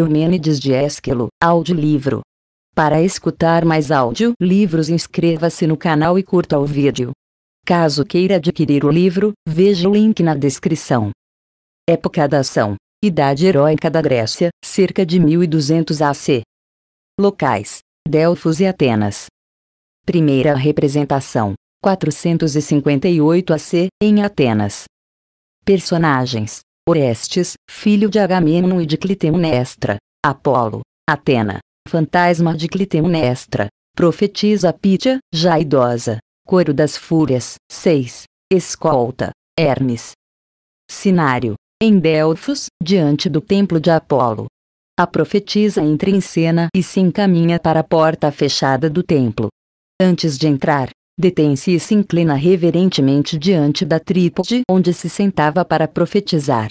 Eumênides de Esquilo, audiolivro. Para escutar mais áudio livros inscreva-se no canal e curta o vídeo. Caso queira adquirir o livro, veja o link na descrição. Época da ação. Idade heróica da Grécia, cerca de 1200 AC. Locais: Delfos e Atenas. Primeira representação: 458 AC, em Atenas. Personagens: Orestes, filho de Agamemnon e de Clitemnestra. Apolo, Atena, fantasma de Clitemnestra, profetiza Pítia, já idosa, Coro das Fúrias, 6, escolta, Hermes. Cinário, em Delfos, diante do templo de Apolo. A profetisa entra em cena e se encaminha para a porta fechada do templo. Antes de entrar, detém-se e se inclina reverentemente diante da trípode onde se sentava para profetizar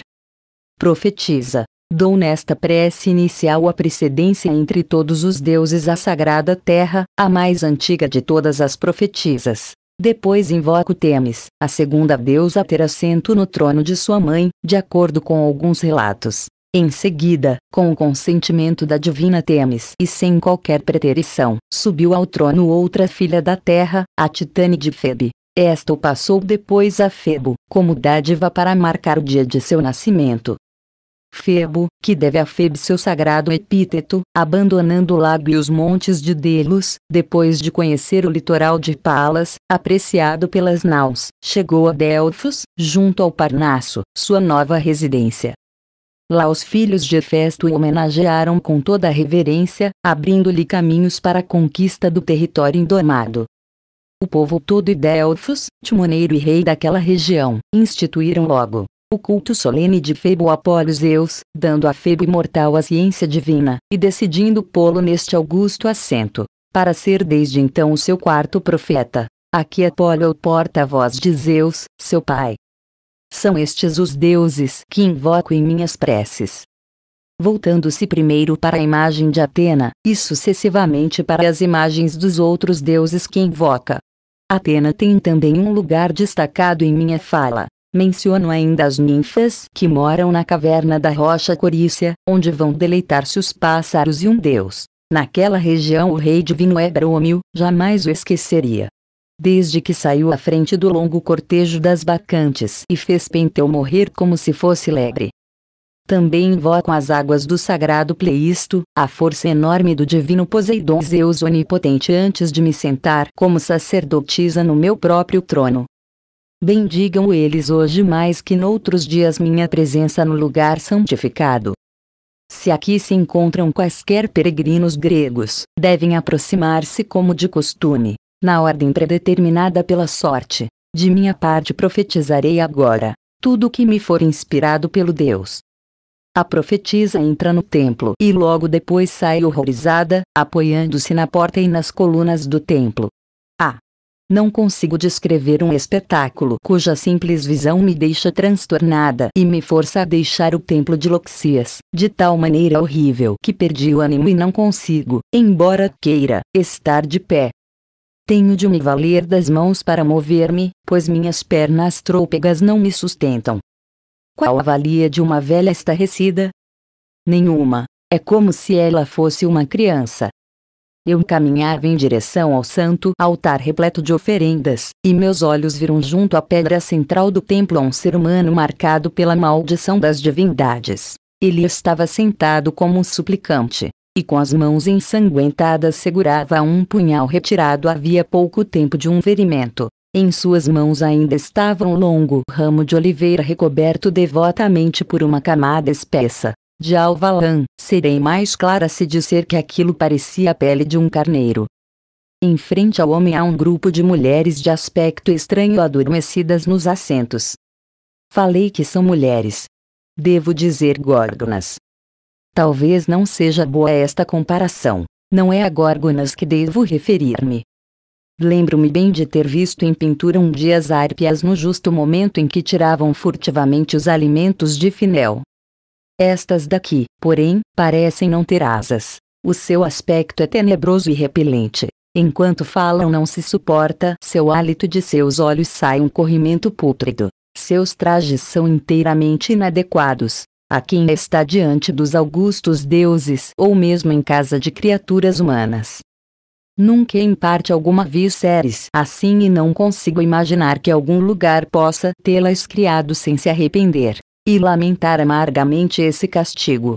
profetiza. Dou nesta prece inicial a precedência entre todos os deuses à sagrada terra, a mais antiga de todas as profetisas. Depois invoco Temis, a segunda deusa a ter assento no trono de sua mãe, de acordo com alguns relatos. Em seguida, com o consentimento da divina Temis e sem qualquer preterição, subiu ao trono outra filha da terra, a Titane de Febe. Esta o passou depois a Febo, como dádiva para marcar o dia de seu nascimento. Febo, que deve a Feb seu sagrado epíteto, abandonando o lago e os montes de Delos, depois de conhecer o litoral de Palas, apreciado pelas naus, chegou a Delfos, junto ao Parnaso, sua nova residência. Lá os filhos de Hefesto o homenagearam com toda a reverência, abrindo-lhe caminhos para a conquista do território indomado. O povo todo e Delfos, timoneiro e rei daquela região, instituíram logo, o culto solene de Febo após Zeus, dando a Febo imortal a ciência divina, e decidindo pô-lo neste augusto assento, para ser desde então o seu quarto profeta. Aqui Apolo é o porta-voz de Zeus, seu pai. São estes os deuses que invoco em minhas preces. Voltando-se primeiro para a imagem de Atena, e sucessivamente para as imagens dos outros deuses que invoca. Atena tem também um lugar destacado em minha fala, Menciono ainda as ninfas que moram na caverna da rocha Corícia, onde vão deleitar-se os pássaros e um deus. Naquela região o rei divino é jamais o esqueceria. Desde que saiu à frente do longo cortejo das bacantes e fez Penteu morrer como se fosse lebre. Também invocam as águas do sagrado Pleisto, a força enorme do divino Poseidon Zeus onipotente antes de me sentar como sacerdotisa no meu próprio trono bendigam eles hoje mais que noutros dias minha presença no lugar santificado. Se aqui se encontram quaisquer peregrinos gregos, devem aproximar-se como de costume, na ordem predeterminada pela sorte. De minha parte profetizarei agora, tudo o que me for inspirado pelo Deus. A profetisa entra no templo e logo depois sai horrorizada, apoiando-se na porta e nas colunas do templo. Ah! Não consigo descrever um espetáculo cuja simples visão me deixa transtornada e me força a deixar o templo de Loxias, de tal maneira horrível que perdi o ânimo e não consigo, embora queira, estar de pé. Tenho de me valer das mãos para mover-me, pois minhas pernas trôpegas não me sustentam. Qual a valia de uma velha estarrecida? Nenhuma. É como se ela fosse uma criança, eu caminhava em direção ao santo altar repleto de oferendas, e meus olhos viram junto à pedra central do templo um ser humano marcado pela maldição das divindades. Ele estava sentado como um suplicante, e com as mãos ensanguentadas segurava um punhal retirado havia pouco tempo de um ferimento. Em suas mãos ainda estava um longo ramo de oliveira recoberto devotamente por uma camada espessa de Alvalã, serei mais clara se disser que aquilo parecia a pele de um carneiro. Em frente ao homem há um grupo de mulheres de aspecto estranho adormecidas nos assentos. Falei que são mulheres. Devo dizer górgonas. Talvez não seja boa esta comparação, não é a górgonas que devo referir-me. Lembro-me bem de ter visto em pintura um dia as árpias no justo momento em que tiravam furtivamente os alimentos de Finel, estas daqui, porém, parecem não ter asas. O seu aspecto é tenebroso e repelente. Enquanto falam não se suporta, seu hálito de seus olhos sai um corrimento pútrido. Seus trajes são inteiramente inadequados. A quem está diante dos augustos deuses ou mesmo em casa de criaturas humanas. Nunca em parte alguma vi séries assim e não consigo imaginar que algum lugar possa tê-las criado sem se arrepender e lamentar amargamente esse castigo.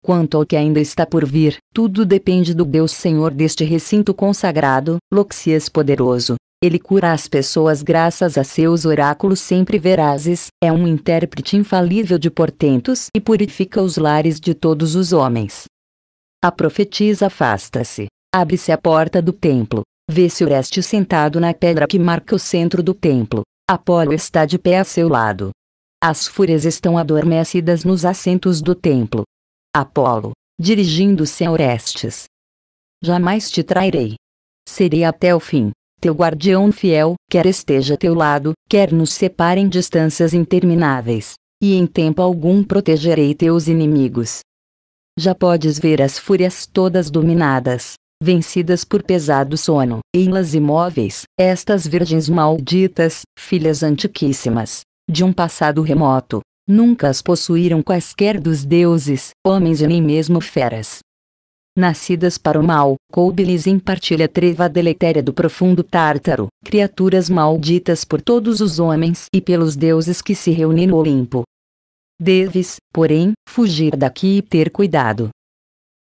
Quanto ao que ainda está por vir, tudo depende do Deus Senhor deste recinto consagrado, Loxias poderoso. Ele cura as pessoas graças a seus oráculos sempre verazes, é um intérprete infalível de portentos e purifica os lares de todos os homens. A profetisa afasta-se. Abre-se a porta do templo. Vê-se Oreste sentado na pedra que marca o centro do templo. Apolo está de pé a seu lado. As fúrias estão adormecidas nos assentos do templo. Apolo, dirigindo-se a Orestes. Jamais te trairei. Serei até o fim, teu guardião fiel, quer esteja a teu lado, quer nos separem distâncias intermináveis, e em tempo algum protegerei teus inimigos. Já podes ver as fúrias todas dominadas, vencidas por pesado sono, las imóveis, estas virgens malditas, filhas antiquíssimas, de um passado remoto. Nunca as possuíram quaisquer dos deuses, homens e nem mesmo feras. Nascidas para o mal, coube-lhes em partilha treva deletéria do profundo Tártaro, criaturas malditas por todos os homens e pelos deuses que se reúnem no Olimpo. Deves, porém, fugir daqui e ter cuidado.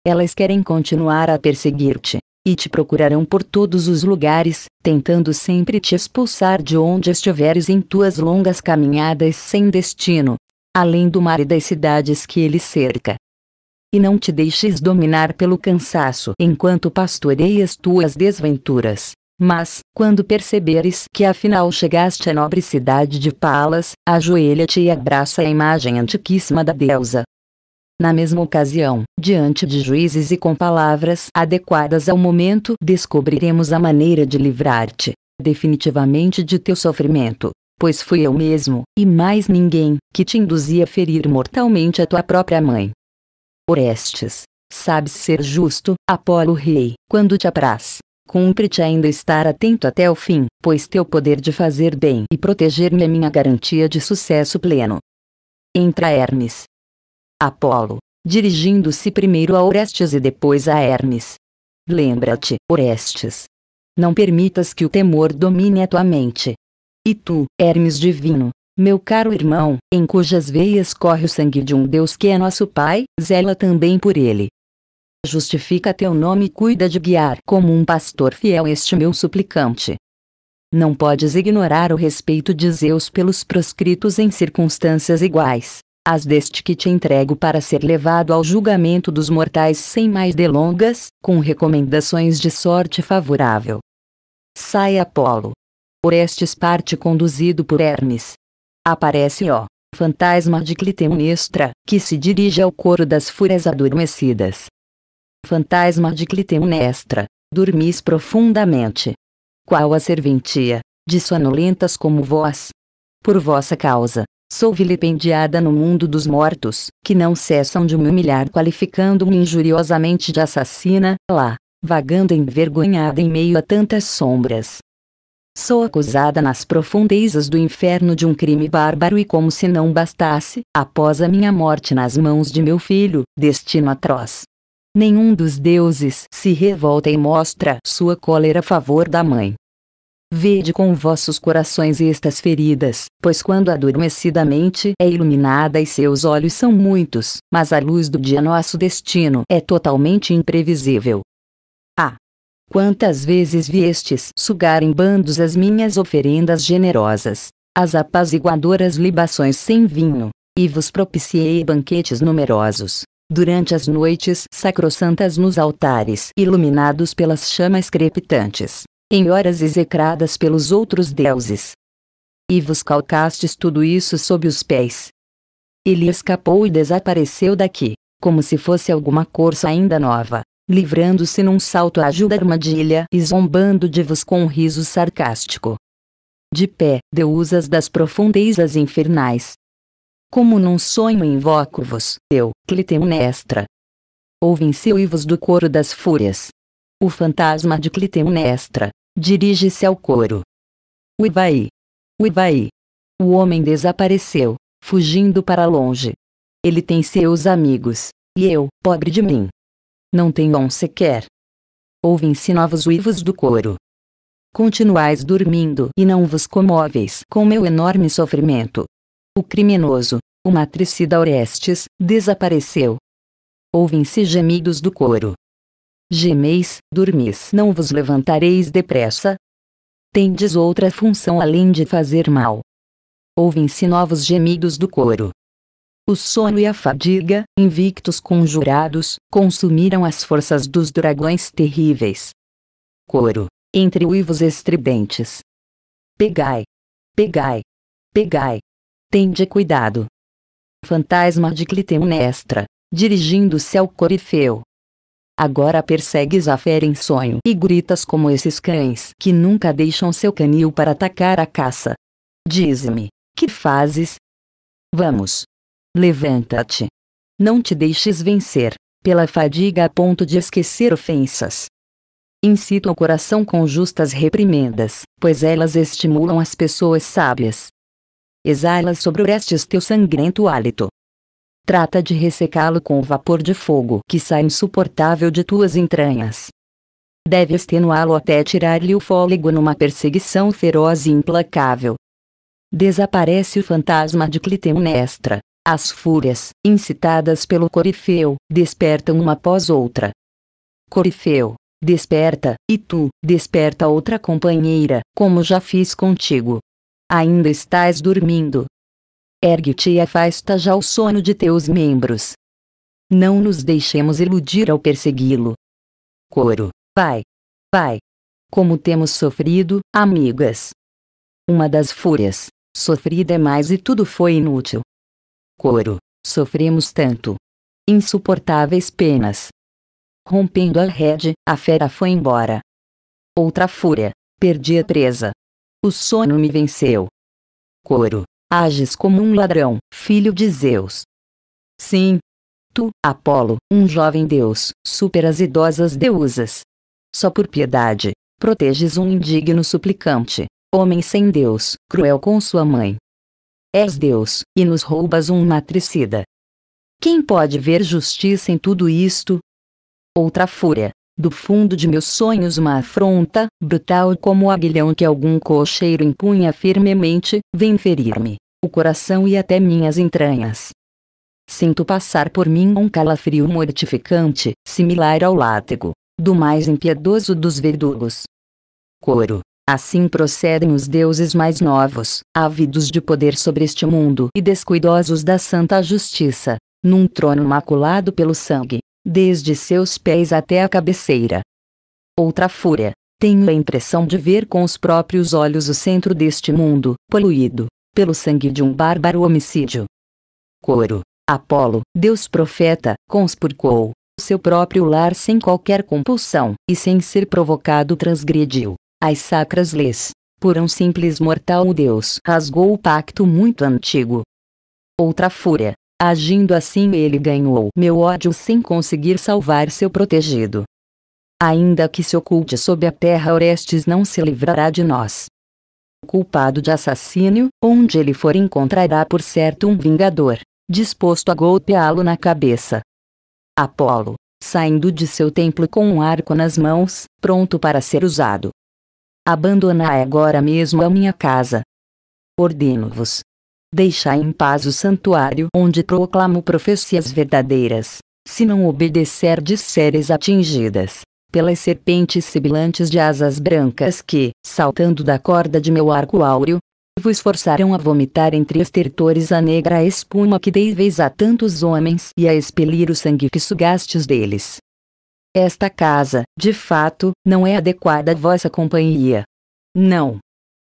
Elas querem continuar a perseguir-te e te procurarão por todos os lugares, tentando sempre te expulsar de onde estiveres em tuas longas caminhadas sem destino, além do mar e das cidades que ele cerca. E não te deixes dominar pelo cansaço enquanto pastoreias tuas desventuras. Mas, quando perceberes que afinal chegaste à nobre cidade de Palas, ajoelha-te e abraça a imagem antiquíssima da deusa, na mesma ocasião, diante de juízes e com palavras adequadas ao momento, descobriremos a maneira de livrar-te definitivamente de teu sofrimento. Pois fui eu mesmo, e mais ninguém, que te induzia a ferir mortalmente a tua própria mãe. Orestes, sabes ser justo, Apolo rei, quando te apraz. Cumpre-te ainda estar atento até o fim, pois teu poder de fazer bem e proteger-me é minha garantia de sucesso pleno. Entra Hermes, Apolo, dirigindo-se primeiro a Orestes e depois a Hermes. Lembra-te, Orestes. Não permitas que o temor domine a tua mente. E tu, Hermes divino, meu caro irmão, em cujas veias corre o sangue de um Deus que é nosso Pai, zela também por ele. Justifica teu nome e cuida de guiar como um pastor fiel este meu suplicante. Não podes ignorar o respeito de Zeus pelos proscritos em circunstâncias iguais as deste que te entrego para ser levado ao julgamento dos mortais sem mais delongas, com recomendações de sorte favorável. Sai Apolo. Orestes parte conduzido por Hermes. Aparece ó, fantasma de Clitemnestra, que se dirige ao coro das fúrias adormecidas. Fantasma de Clitemnestra, dormis profundamente. Qual a serventia, de sonolentas como vós? Por vossa causa, Sou vilipendiada no mundo dos mortos, que não cessam de me humilhar qualificando-me injuriosamente de assassina, lá, vagando envergonhada em meio a tantas sombras. Sou acusada nas profundezas do inferno de um crime bárbaro e como se não bastasse, após a minha morte nas mãos de meu filho, destino atroz. Nenhum dos deuses se revolta e mostra sua cólera a favor da mãe, Vede com vossos corações estas feridas, pois quando adormecidamente é iluminada e seus olhos são muitos, mas a luz do dia nosso destino é totalmente imprevisível. Ah! Quantas vezes viestes sugar em bandos as minhas oferendas generosas, as apaziguadoras libações sem vinho, e vos propiciei banquetes numerosos, durante as noites sacrossantas nos altares iluminados pelas chamas crepitantes em horas execradas pelos outros deuses. E vos calcastes tudo isso sob os pés. Ele escapou e desapareceu daqui, como se fosse alguma corça ainda nova, livrando-se num salto à ajuda armadilha e zombando de vos com um riso sarcástico. De pé, deusas das profundezas infernais. Como num sonho invoco-vos, eu, Clitemnestra. Ouvem-se uivos do coro das fúrias. O fantasma de Clitemnestra, Dirige-se ao coro. Uivaí! Uivaí! O homem desapareceu, fugindo para longe. Ele tem seus amigos, e eu, pobre de mim. Não tenho um sequer. Ouvem-se novos uivos do coro. Continuais dormindo e não vos comoveis com meu enorme sofrimento. O criminoso, o matricida Orestes, desapareceu. Ouvem-se gemidos do coro gemeis, dormis, não vos levantareis depressa. Tendes outra função além de fazer mal. Ouvem-se novos gemidos do coro. O sono e a fadiga, invictos conjurados, consumiram as forças dos dragões terríveis. Coro. Entre uivos estridentes. Pegai. Pegai. Pegai. Tende cuidado. Fantasma de Clitemnestra, dirigindo-se ao Corifeu. Agora persegues a fera em sonho e gritas como esses cães que nunca deixam seu canil para atacar a caça. Diz-me, que fazes? Vamos. Levanta-te. Não te deixes vencer pela fadiga a ponto de esquecer ofensas. Incita o coração com justas reprimendas, pois elas estimulam as pessoas sábias. Exala sobre Orestes teu sangrento hálito, trata de ressecá-lo com o vapor de fogo que sai insuportável de tuas entranhas. Deve extenuá-lo até tirar-lhe o fôlego numa perseguição feroz e implacável. Desaparece o fantasma de Clitemnestra. As fúrias, incitadas pelo Corifeu, despertam uma após outra. Corifeu, desperta, e tu, desperta outra companheira, como já fiz contigo. Ainda estás dormindo, ergue-te e afasta já o sono de teus membros. Não nos deixemos iludir ao persegui-lo. Coro. Pai. Pai. Como temos sofrido, amigas. Uma das fúrias. Sofrida é mais e tudo foi inútil. Coro. Sofremos tanto. Insuportáveis penas. Rompendo a rede, a fera foi embora. Outra fúria. Perdi a presa. O sono me venceu. Coro ages como um ladrão, filho de Zeus. Sim. Tu, Apolo, um jovem deus, superas as idosas deusas. Só por piedade, proteges um indigno suplicante, homem sem Deus, cruel com sua mãe. És Deus, e nos roubas um matricida. Quem pode ver justiça em tudo isto? Outra fúria, do fundo de meus sonhos uma afronta, brutal como o aguilhão que algum cocheiro empunha firmemente, vem ferir-me, o coração e até minhas entranhas. Sinto passar por mim um calafrio mortificante, similar ao látego, do mais impiedoso dos verdugos. Coro. Assim procedem os deuses mais novos, ávidos de poder sobre este mundo e descuidosos da santa justiça, num trono maculado pelo sangue, desde seus pés até a cabeceira. Outra fúria. Tenho a impressão de ver com os próprios olhos o centro deste mundo, poluído, pelo sangue de um bárbaro homicídio. Coro. Apolo, Deus profeta, conspurcou seu próprio lar sem qualquer compulsão, e sem ser provocado transgrediu as sacras leis. Por um simples mortal o Deus rasgou o pacto muito antigo. Outra fúria, Agindo assim ele ganhou meu ódio sem conseguir salvar seu protegido. Ainda que se oculte sob a terra Orestes não se livrará de nós. Culpado de assassínio, onde ele for encontrará por certo um vingador, disposto a golpeá-lo na cabeça. Apolo, saindo de seu templo com um arco nas mãos, pronto para ser usado. Abandonai agora mesmo a minha casa. Ordeno-vos, Deixai em paz o santuário onde proclamo profecias verdadeiras. Se não obedecerdes seres atingidas pelas serpentes sibilantes de asas brancas que, saltando da corda de meu arco áureo, vos forçaram a vomitar entre estertores a negra espuma que dei a tantos homens e a expelir o sangue que sugastes deles. Esta casa, de fato, não é adequada à vossa companhia. Não.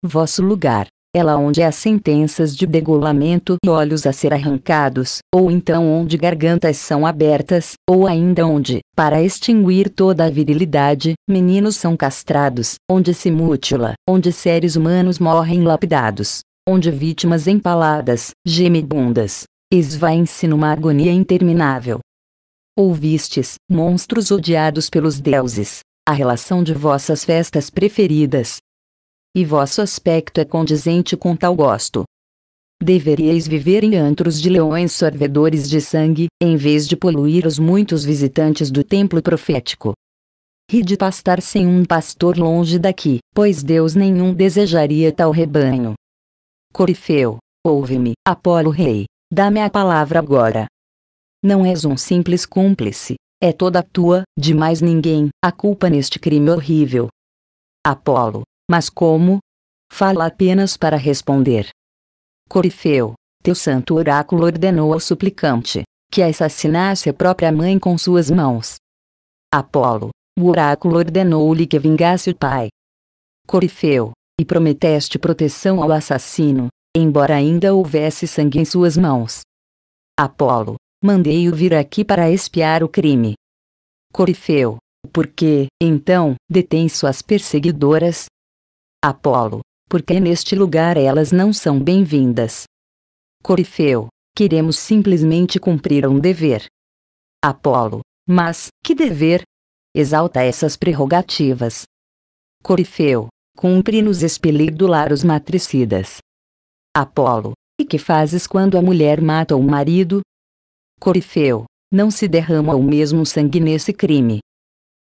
Vosso lugar, ela onde há sentenças de degolamento e olhos a ser arrancados, ou então onde gargantas são abertas, ou ainda onde, para extinguir toda a virilidade, meninos são castrados, onde se mutila, onde seres humanos morrem lapidados, onde vítimas empaladas, gemibundas, esvaem-se numa agonia interminável. Ouvistes, monstros odiados pelos deuses, a relação de vossas festas preferidas, e vosso aspecto é condizente com tal gosto. Deveríeis viver em antros de leões sorvedores de sangue, em vez de poluir os muitos visitantes do templo profético. Ri de pastar sem um pastor longe daqui, pois Deus nenhum desejaria tal rebanho. Corifeu, ouve-me, Apolo rei, dá-me a palavra agora. Não és um simples cúmplice, é toda tua, de mais ninguém, a culpa neste crime horrível. Apolo, mas como? Fala apenas para responder. Corifeu, teu santo oráculo ordenou ao suplicante que assassinasse a própria mãe com suas mãos. Apolo, o oráculo ordenou-lhe que vingasse o pai. Corifeu, e prometeste proteção ao assassino, embora ainda houvesse sangue em suas mãos. Apolo, mandei-o vir aqui para espiar o crime. Corifeu, por que, então, detém suas perseguidoras? Apolo, porque neste lugar elas não são bem-vindas. Corifeu, queremos simplesmente cumprir um dever. Apolo, mas, que dever? Exalta essas prerrogativas. Corifeu, cumpre-nos do lar os matricidas. Apolo, e que fazes quando a mulher mata o marido? Corifeu, não se derrama o mesmo sangue nesse crime.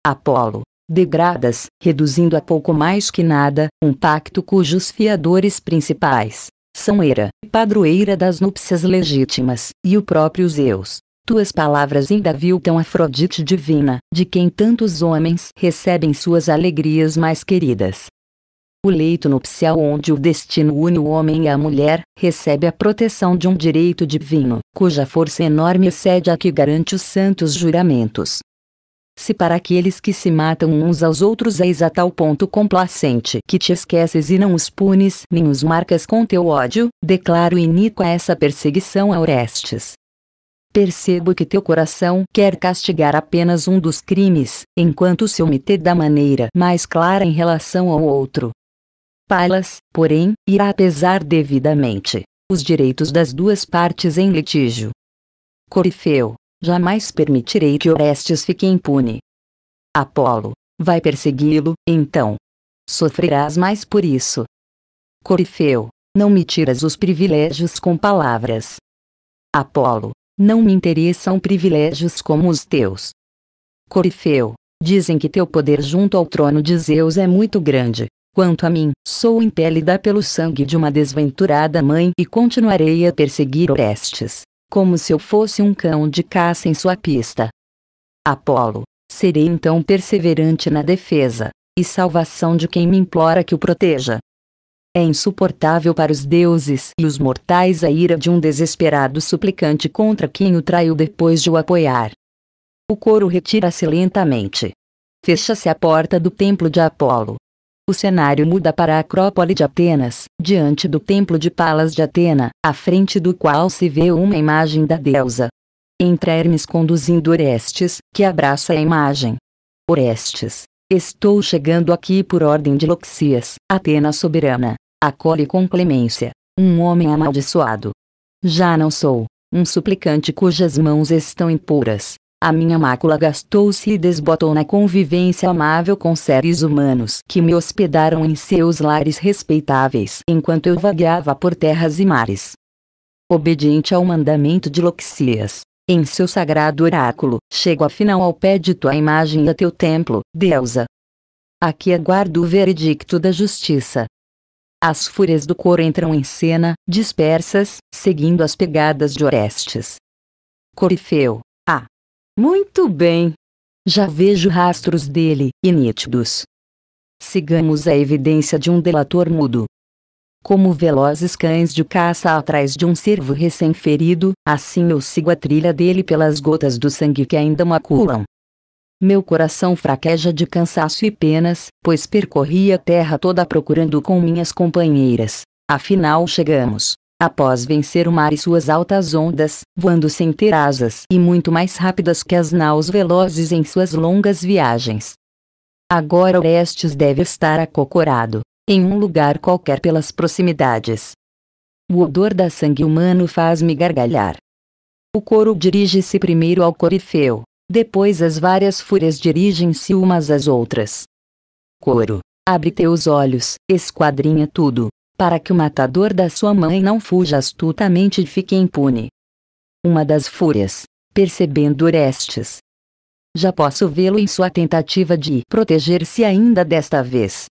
Apolo, degradas, reduzindo a pouco mais que nada, um pacto cujos fiadores principais são Eira, padroeira das núpcias legítimas, e o próprio Zeus. Tuas palavras ainda tão Afrodite divina, de quem tantos homens recebem suas alegrias mais queridas. O leito nupcial onde o destino une o homem e a mulher, recebe a proteção de um direito divino, cuja força enorme excede a que garante os santos juramentos se para aqueles que se matam uns aos outros és a tal ponto complacente que te esqueces e não os punes nem os marcas com teu ódio, declaro iníqua essa perseguição a Orestes. Percebo que teu coração quer castigar apenas um dos crimes, enquanto se omitir da maneira mais clara em relação ao outro. Palas, porém, irá pesar devidamente os direitos das duas partes em litígio. Corifeu Jamais permitirei que Orestes fique impune. Apolo, vai persegui-lo, então. Sofrerás mais por isso. Corifeu, não me tiras os privilégios com palavras. Apolo, não me interessam privilégios como os teus. Corifeu, dizem que teu poder junto ao trono de Zeus é muito grande. Quanto a mim, sou impélida pelo sangue de uma desventurada mãe e continuarei a perseguir Orestes como se eu fosse um cão de caça em sua pista. Apolo, serei então perseverante na defesa e salvação de quem me implora que o proteja. É insuportável para os deuses e os mortais a ira de um desesperado suplicante contra quem o traiu depois de o apoiar. O coro retira-se lentamente. Fecha-se a porta do templo de Apolo, o cenário muda para a Acrópole de Atenas, diante do Templo de Palas de Atena, à frente do qual se vê uma imagem da deusa. Entra Hermes conduzindo Orestes, que abraça a imagem. Orestes, estou chegando aqui por ordem de Loxias, Atena soberana. Acolhe com clemência, um homem amaldiçoado. Já não sou, um suplicante cujas mãos estão impuras, a minha mácula gastou-se e desbotou na convivência amável com seres humanos que me hospedaram em seus lares respeitáveis enquanto eu vagueava por terras e mares. Obediente ao mandamento de Loxias, em seu sagrado oráculo, chego afinal ao pé de tua imagem e a teu templo, deusa. Aqui aguardo o veredicto da justiça. As fúrias do coro entram em cena, dispersas, seguindo as pegadas de Orestes. Corifeu, muito bem. Já vejo rastros dele, e nítidos. Sigamos a evidência de um delator mudo. Como velozes cães de caça atrás de um cervo recém-ferido, assim eu sigo a trilha dele pelas gotas do sangue que ainda maculam. Meu coração fraqueja de cansaço e penas, pois percorri a terra toda procurando com minhas companheiras. Afinal chegamos após vencer o mar e suas altas ondas, voando sem ter asas e muito mais rápidas que as naus velozes em suas longas viagens. Agora Orestes deve estar acocorado, em um lugar qualquer pelas proximidades. O odor da sangue humano faz-me gargalhar. O coro dirige-se primeiro ao corifeu, depois as várias fúrias dirigem-se umas às outras. Coro, abre teus olhos, esquadrinha tudo, para que o matador da sua mãe não fuja astutamente e fique impune. Uma das fúrias, percebendo Orestes. Já posso vê-lo em sua tentativa de proteger-se ainda desta vez.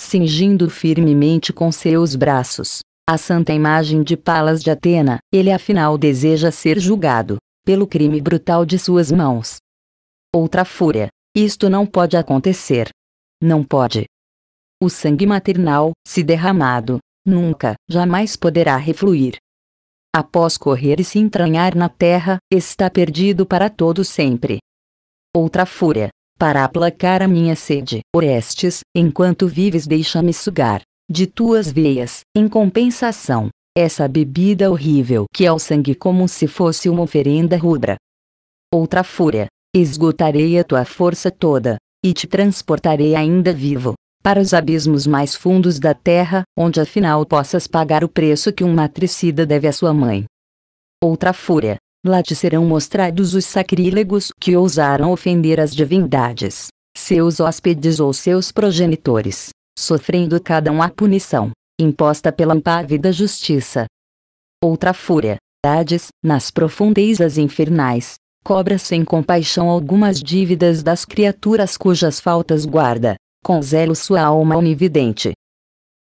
Cingindo firmemente com seus braços, a santa imagem de Palas de Atena, ele afinal deseja ser julgado, pelo crime brutal de suas mãos. Outra fúria, isto não pode acontecer. Não pode o sangue maternal, se derramado, nunca, jamais poderá refluir. Após correr e se entranhar na terra, está perdido para todo sempre. Outra fúria. Para aplacar a minha sede, Orestes, enquanto vives deixa-me sugar de tuas veias, em compensação, essa bebida horrível que é o sangue como se fosse uma oferenda rubra. Outra fúria. Esgotarei a tua força toda, e te transportarei ainda vivo, para os abismos mais fundos da terra, onde afinal possas pagar o preço que um matricida deve à sua mãe. Outra fúria. Lá te serão mostrados os sacrílegos que ousaram ofender as divindades, seus hóspedes ou seus progenitores, sofrendo cada um a punição, imposta pela impávida justiça. Outra fúria. Hades, nas profundezas infernais, cobra sem compaixão algumas dívidas das criaturas cujas faltas guarda, com zelo sua alma onividente.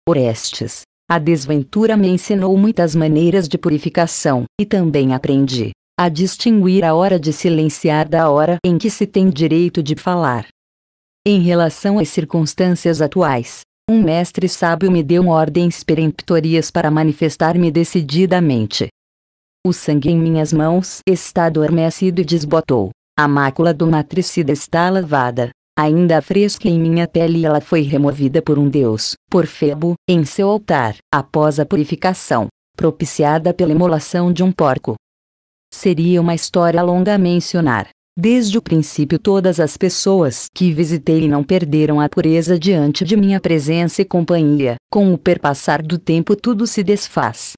Orestes, a desventura me ensinou muitas maneiras de purificação, e também aprendi a distinguir a hora de silenciar da hora em que se tem direito de falar. Em relação às circunstâncias atuais, um mestre sábio me deu ordens peremptórias para manifestar-me decididamente. O sangue em minhas mãos está adormecido e desbotou. A mácula do matricida está lavada. Ainda fresca em minha pele ela foi removida por um deus, por Febo, em seu altar, após a purificação, propiciada pela emolação de um porco. Seria uma história longa a mencionar. Desde o princípio todas as pessoas que visitei não perderam a pureza diante de minha presença e companhia, com o perpassar do tempo tudo se desfaz,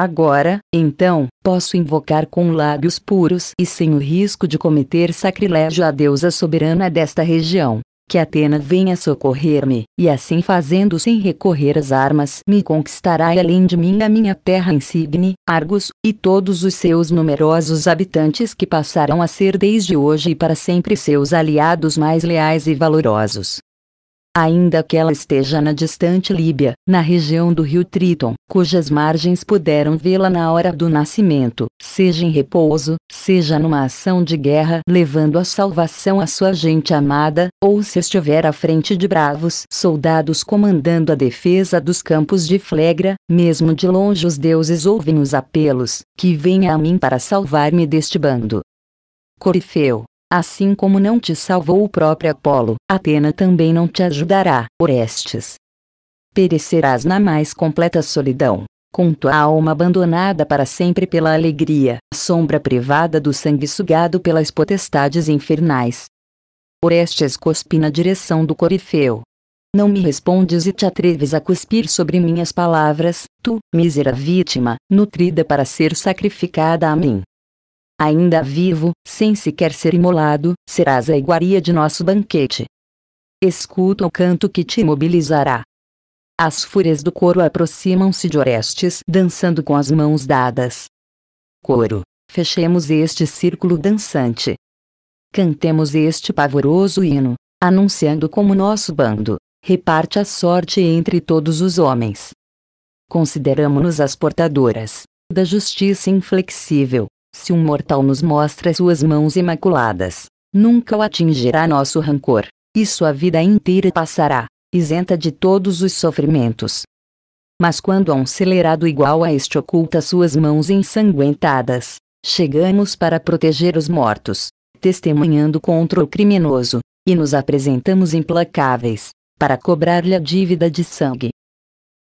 Agora, então, posso invocar com lábios puros e sem o risco de cometer sacrilégio a deusa soberana desta região. Que Atena venha socorrer-me, e assim fazendo sem recorrer às armas, me conquistará e além de mim a minha terra insigne, Argos, e todos os seus numerosos habitantes que passarão a ser desde hoje e para sempre seus aliados mais leais e valorosos ainda que ela esteja na distante Líbia, na região do rio Triton, cujas margens puderam vê-la na hora do nascimento, seja em repouso, seja numa ação de guerra, levando a salvação à sua gente amada, ou se estiver à frente de bravos soldados comandando a defesa dos campos de Flegra, mesmo de longe os deuses ouvem os apelos, que venha a mim para salvar-me deste bando. Corifeu Assim como não te salvou o próprio Apolo, Atena também não te ajudará, Orestes. Perecerás na mais completa solidão, com tua alma abandonada para sempre pela alegria, sombra privada do sangue sugado pelas potestades infernais. Orestes cuspi na direção do Corifeu. Não me respondes e te atreves a cuspir sobre minhas palavras, tu, mísera vítima, nutrida para ser sacrificada a mim ainda vivo, sem sequer ser imolado, serás a iguaria de nosso banquete. Escuta o canto que te mobilizará. As fúrias do coro aproximam-se de Orestes, dançando com as mãos dadas. Coro, fechemos este círculo dançante. Cantemos este pavoroso hino, anunciando como nosso bando reparte a sorte entre todos os homens. consideramo nos as portadoras da justiça inflexível, se um mortal nos mostra suas mãos imaculadas, nunca o atingirá nosso rancor, e sua vida inteira passará, isenta de todos os sofrimentos. Mas quando a um celerado igual a este oculta suas mãos ensanguentadas, chegamos para proteger os mortos, testemunhando contra o criminoso, e nos apresentamos implacáveis, para cobrar-lhe a dívida de sangue.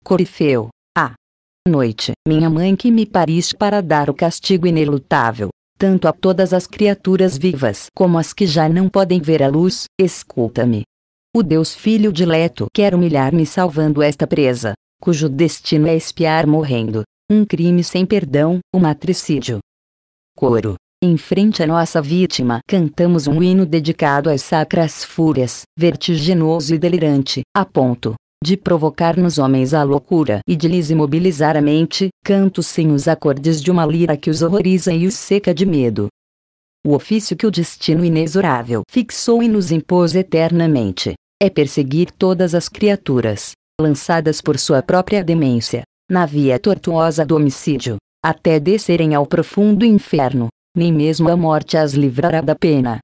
Corifeu, ah, noite, minha mãe que me paris para dar o castigo inelutável, tanto a todas as criaturas vivas como as que já não podem ver a luz, escuta-me. O Deus Filho dileto quer humilhar-me salvando esta presa, cujo destino é espiar morrendo, um crime sem perdão, o um matricídio. Coro. Em frente à nossa vítima, cantamos um hino dedicado às sacras fúrias, vertiginoso e delirante, a ponto de provocar nos homens a loucura e de lhes imobilizar a mente, canto sem os acordes de uma lira que os horroriza e os seca de medo. O ofício que o destino inexorável fixou e nos impôs eternamente é perseguir todas as criaturas, lançadas por sua própria demência, na via tortuosa do homicídio, até descerem ao profundo inferno, nem mesmo a morte as livrará da pena.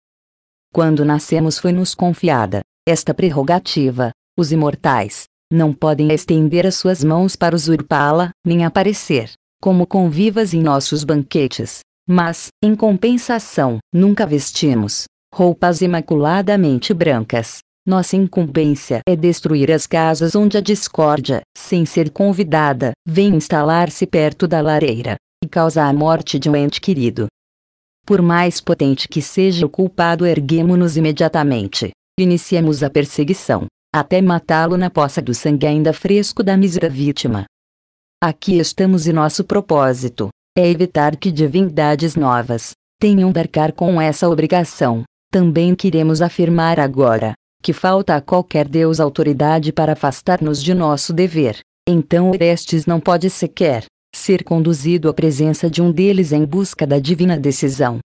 Quando nascemos foi-nos confiada, esta prerrogativa, os imortais, não podem estender as suas mãos para usurpá-la, nem aparecer, como convivas em nossos banquetes. Mas, em compensação, nunca vestimos roupas imaculadamente brancas. Nossa incumbência é destruir as casas onde a discórdia, sem ser convidada, vem instalar-se perto da lareira e causa a morte de um ente querido. Por mais potente que seja o culpado, erguemo-nos imediatamente. Iniciemos a perseguição até matá-lo na poça do sangue ainda fresco da mísera vítima. Aqui estamos e nosso propósito é evitar que divindades novas tenham de arcar com essa obrigação. Também queremos afirmar agora que falta a qualquer Deus autoridade para afastar-nos de nosso dever. Então Orestes não pode sequer ser conduzido à presença de um deles em busca da divina decisão.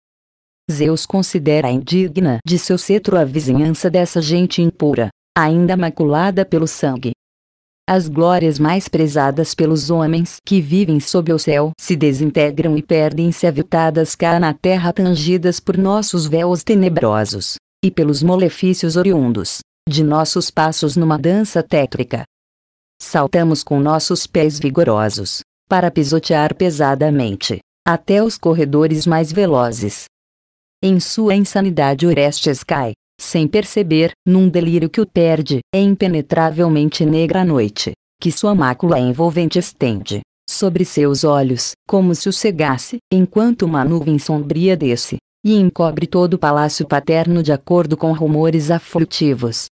Zeus considera indigna de seu cetro a vizinhança dessa gente impura, ainda maculada pelo sangue. As glórias mais prezadas pelos homens que vivem sob o céu se desintegram e perdem-se avultadas cá na terra tangidas por nossos véus tenebrosos, e pelos malefícios oriundos, de nossos passos numa dança tétrica. Saltamos com nossos pés vigorosos, para pisotear pesadamente, até os corredores mais velozes. Em sua insanidade Orestes cai, sem perceber, num delírio que o perde, é impenetravelmente negra a noite, que sua mácula envolvente estende sobre seus olhos, como se o cegasse, enquanto uma nuvem sombria desce e encobre todo o palácio paterno de acordo com rumores aflutivos.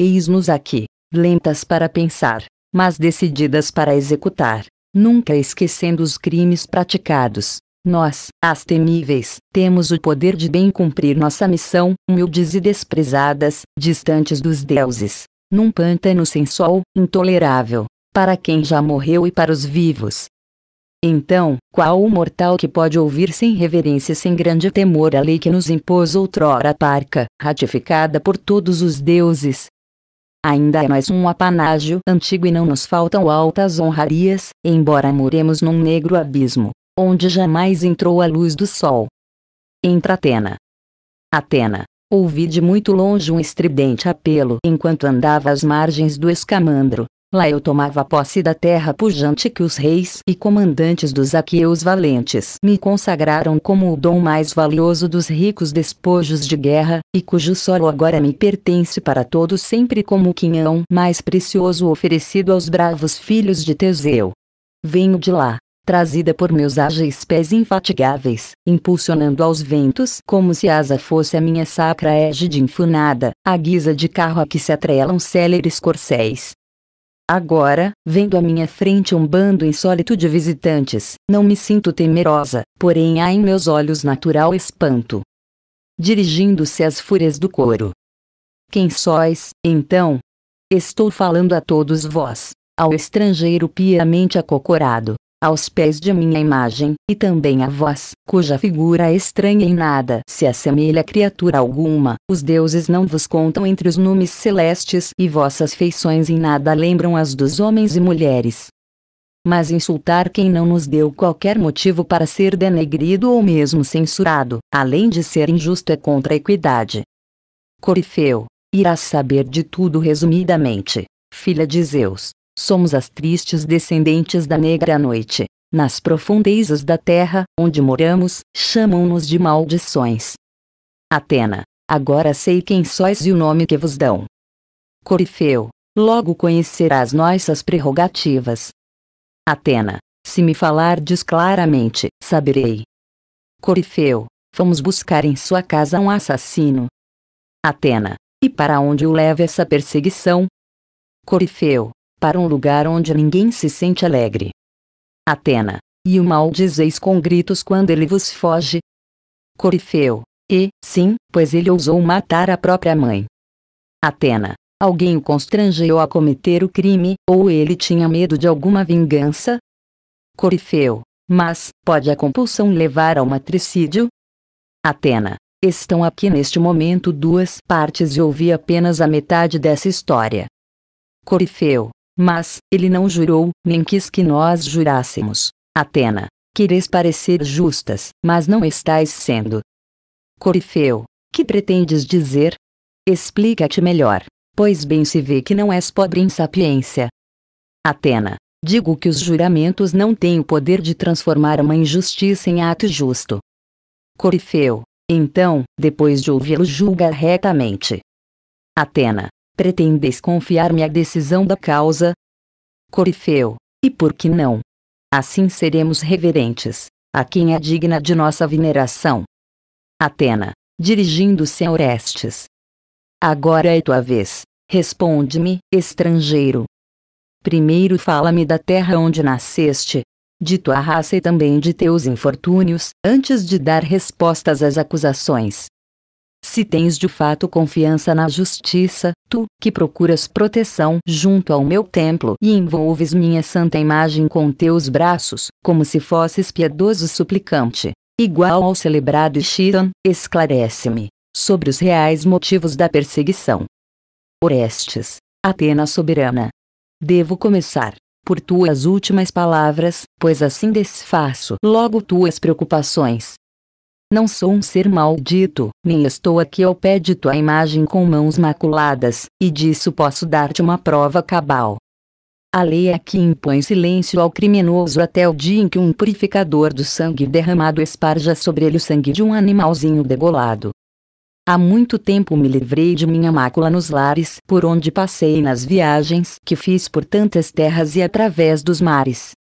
Eis-nos aqui, lentas para pensar, mas decididas para executar, nunca esquecendo os crimes praticados, nós, as temíveis, temos o poder de bem cumprir nossa missão, humildes e desprezadas, distantes dos deuses. Num pântano sem sol, intolerável. Para quem já morreu e para os vivos. Então, qual o mortal que pode ouvir sem reverência e sem grande temor a lei que nos impôs outrora parca, ratificada por todos os deuses? Ainda é mais um apanágio antigo e não nos faltam altas honrarias, embora moremos num negro abismo onde jamais entrou a luz do sol. Entra Atena. Atena, ouvi de muito longe um estridente apelo enquanto andava às margens do escamandro. Lá eu tomava posse da terra pujante que os reis e comandantes dos aqueus valentes me consagraram como o dom mais valioso dos ricos despojos de guerra, e cujo solo agora me pertence para todo sempre como o quinhão mais precioso oferecido aos bravos filhos de Teseu. Venho de lá, trazida por meus ágeis pés infatigáveis, impulsionando aos ventos como se asa fosse a minha sacra égide infunada, à guisa de carro a que se atrelam céleres corcéis. Agora, vendo à minha frente um bando insólito de visitantes, não me sinto temerosa, porém há em meus olhos natural espanto. Dirigindo-se às fúrias do coro. Quem sois, então? Estou falando a todos vós, ao estrangeiro piamente acocorado, aos pés de minha imagem, e também a vós, cuja figura é estranha em nada se assemelha a criatura alguma, os deuses não vos contam entre os nomes celestes e vossas feições em nada lembram as dos homens e mulheres. Mas insultar quem não nos deu qualquer motivo para ser denegrido ou mesmo censurado, além de ser injusto é contra a equidade. Corifeu, irás saber de tudo resumidamente, filha de Zeus, Somos as tristes descendentes da negra noite. Nas profundezas da terra, onde moramos, chamam-nos de maldições. Atena, agora sei quem sois e o nome que vos dão. Corifeu, logo conhecerás nossas prerrogativas. Atena, se me falardes claramente, saberei. Corifeu, vamos buscar em sua casa um assassino. Atena, e para onde o leva essa perseguição? Corifeu, para um lugar onde ninguém se sente alegre. Atena, e o mal dizeis com gritos quando ele vos foge? Corifeu, e, sim, pois ele ousou matar a própria mãe. Atena, alguém o constrangeu a cometer o crime, ou ele tinha medo de alguma vingança? Corifeu, mas, pode a compulsão levar ao matricídio? Atena, estão aqui neste momento duas partes e ouvi apenas a metade dessa história. Corifeu, mas, ele não jurou, nem quis que nós jurássemos. Atena, quereis parecer justas, mas não estáis sendo. Corifeu, que pretendes dizer? Explica-te melhor, pois bem se vê que não és pobre em sapiência. Atena, digo que os juramentos não têm o poder de transformar uma injustiça em ato justo. Corifeu, então, depois de ouvi-lo julga retamente. Atena, Pretendes confiar-me a decisão da causa? Corifeu, e por que não? Assim seremos reverentes, a quem é digna de nossa veneração. Atena, dirigindo-se a Orestes. Agora é tua vez, responde-me, estrangeiro. Primeiro fala-me da terra onde nasceste, de tua raça e também de teus infortúnios, antes de dar respostas às acusações. Se tens de fato confiança na justiça, tu, que procuras proteção junto ao meu templo e envolves minha santa imagem com teus braços, como se fosses piedoso suplicante, igual ao celebrado Shiran, esclarece-me sobre os reais motivos da perseguição. Orestes, Atena soberana. Devo começar por tuas últimas palavras, pois assim desfaço logo tuas preocupações, não sou um ser maldito, nem estou aqui ao pé de tua imagem com mãos maculadas, e disso posso dar-te uma prova cabal. A lei aqui é impõe silêncio ao criminoso até o dia em que um purificador do sangue derramado esparja sobre ele o sangue de um animalzinho degolado. Há muito tempo me livrei de minha mácula nos lares por onde passei nas viagens que fiz por tantas terras e através dos mares.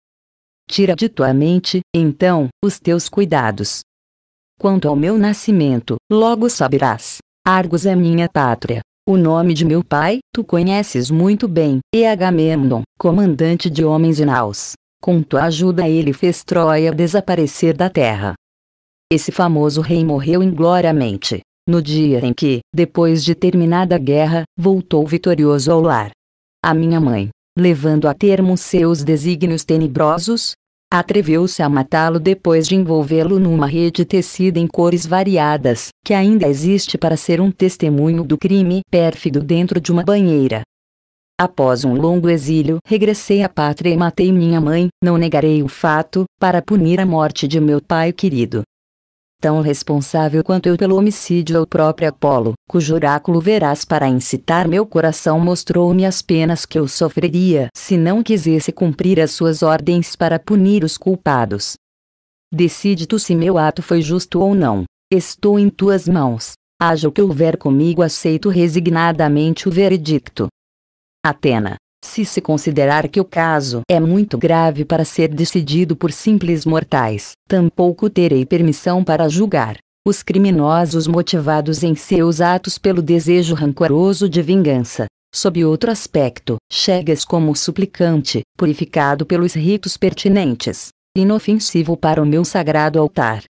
Tira de tua mente, então, os teus cuidados, Quanto ao meu nascimento, logo saberás. Argos é minha pátria. O nome de meu pai, tu conheces muito bem, e Agamemnon, comandante de homens e naus. Com tua ajuda ele fez Troia desaparecer da terra. Esse famoso rei morreu ingloriamente. No dia em que, depois de terminada a guerra, voltou vitorioso ao lar. A minha mãe, levando a termo seus desígnios tenebrosos, Atreveu-se a matá-lo depois de envolvê-lo numa rede tecida em cores variadas, que ainda existe para ser um testemunho do crime pérfido dentro de uma banheira. Após um longo exílio, regressei à pátria e matei minha mãe, não negarei o fato, para punir a morte de meu pai querido tão responsável quanto eu pelo homicídio ao próprio Apolo, cujo oráculo verás para incitar meu coração mostrou-me as penas que eu sofreria se não quisesse cumprir as suas ordens para punir os culpados. Decide tu se meu ato foi justo ou não. Estou em tuas mãos. Haja o que houver comigo aceito resignadamente o veredicto. Atena se se considerar que o caso é muito grave para ser decidido por simples mortais, tampouco terei permissão para julgar. Os criminosos motivados em seus atos pelo desejo rancoroso de vingança. Sob outro aspecto, chegas como suplicante, purificado pelos ritos pertinentes, inofensivo para o meu sagrado altar.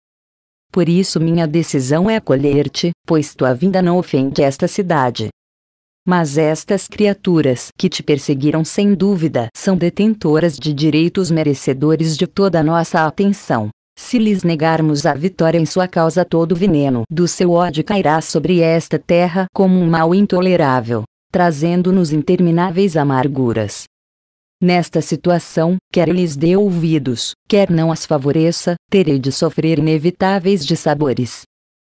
Por isso minha decisão é acolher-te, pois tua vinda não ofende esta cidade, mas estas criaturas que te perseguiram sem dúvida são detentoras de direitos merecedores de toda a nossa atenção. Se lhes negarmos a vitória em sua causa, todo o veneno do seu ódio cairá sobre esta terra como um mal intolerável, trazendo-nos intermináveis amarguras. Nesta situação, quer lhes dê ouvidos, quer não as favoreça, terei de sofrer inevitáveis dissabores.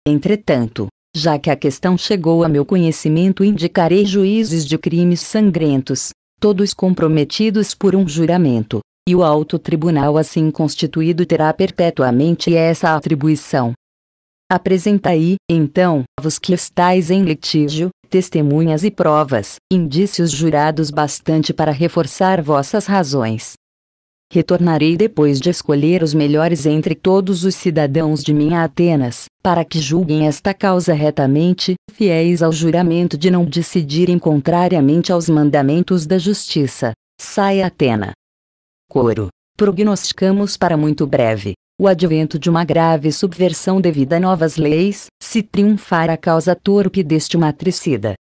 Entretanto, já que a questão chegou a meu conhecimento, indicarei juízes de crimes sangrentos, todos comprometidos por um juramento, e o alto tribunal assim constituído terá perpetuamente essa atribuição. Apresentai, então, vos que estáis em litígio, testemunhas e provas, indícios jurados bastante para reforçar vossas razões, Retornarei depois de escolher os melhores entre todos os cidadãos de minha Atenas, para que julguem esta causa retamente, fiéis ao juramento de não decidirem contrariamente aos mandamentos da justiça. Saia Atena. Coro. Prognosticamos para muito breve o advento de uma grave subversão devido a novas leis, se triunfar a causa torpe deste matricida.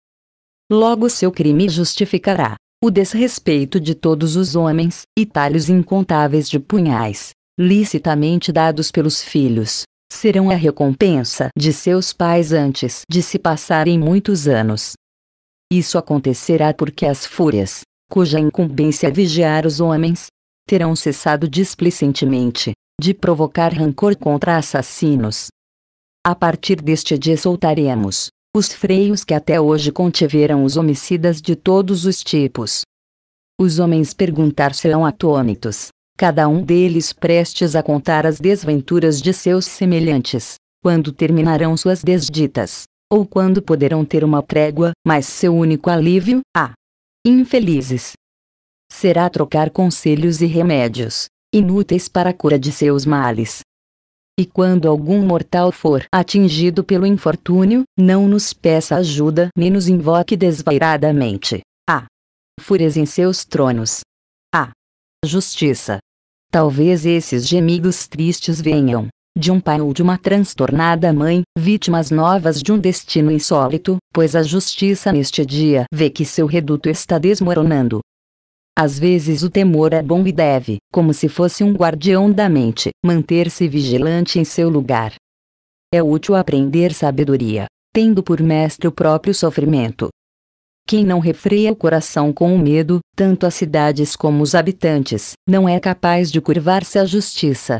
Logo seu crime justificará o desrespeito de todos os homens, e talhos incontáveis de punhais, licitamente dados pelos filhos, serão a recompensa de seus pais antes de se passarem muitos anos. Isso acontecerá porque as fúrias, cuja incumbência é vigiar os homens, terão cessado displicentemente de provocar rancor contra assassinos. A partir deste dia soltaremos, os freios que até hoje contiveram os homicidas de todos os tipos. Os homens perguntar-se-ão atônitos, cada um deles prestes a contar as desventuras de seus semelhantes, quando terminarão suas desditas, ou quando poderão ter uma trégua, mas seu único alívio, a ah, infelizes, será trocar conselhos e remédios, inúteis para a cura de seus males, e quando algum mortal for atingido pelo infortúnio, não nos peça ajuda nem nos invoque desvairadamente. A. Fúrias em seus tronos. A. Justiça. Talvez esses gemidos tristes venham de um pai ou de uma transtornada mãe, vítimas novas de um destino insólito, pois a justiça neste dia vê que seu reduto está desmoronando, às vezes o temor é bom e deve, como se fosse um guardião da mente, manter-se vigilante em seu lugar. É útil aprender sabedoria, tendo por mestre o próprio sofrimento. Quem não refreia o coração com o medo, tanto as cidades como os habitantes, não é capaz de curvar-se à justiça.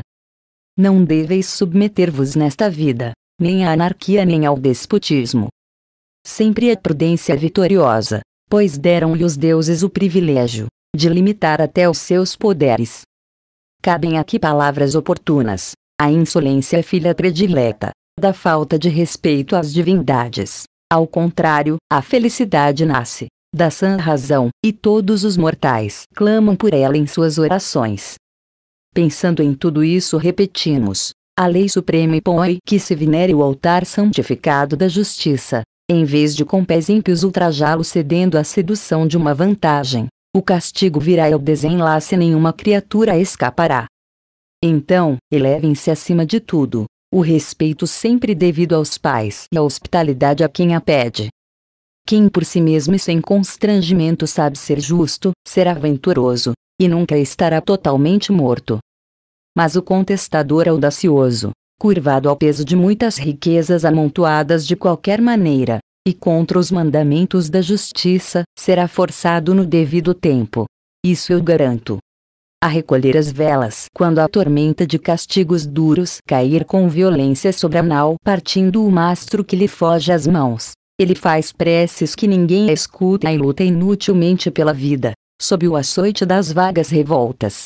Não deveis submeter-vos nesta vida, nem à anarquia nem ao despotismo. Sempre a prudência é vitoriosa, pois deram-lhe os deuses o privilégio, de limitar até os seus poderes. Cabem aqui palavras oportunas. A insolência é filha predileta da falta de respeito às divindades. Ao contrário, a felicidade nasce da sã razão, e todos os mortais clamam por ela em suas orações. Pensando em tudo isso, repetimos: a lei suprema impõe que se venere o altar santificado da justiça, em vez de com pés ímpios ultrajá-lo cedendo à sedução de uma vantagem o castigo virá e ao desenlace nenhuma criatura escapará. Então, elevem-se acima de tudo, o respeito sempre devido aos pais e a hospitalidade a quem a pede. Quem por si mesmo e sem constrangimento sabe ser justo, será venturoso, e nunca estará totalmente morto. Mas o contestador é audacioso, curvado ao peso de muitas riquezas amontoadas de qualquer maneira, e contra os mandamentos da justiça, será forçado no devido tempo. Isso eu garanto. A recolher as velas quando a tormenta de castigos duros cair com violência sobre a nau, partindo o mastro que lhe foge às mãos. Ele faz preces que ninguém escuta e luta inutilmente pela vida, sob o açoite das vagas revoltas.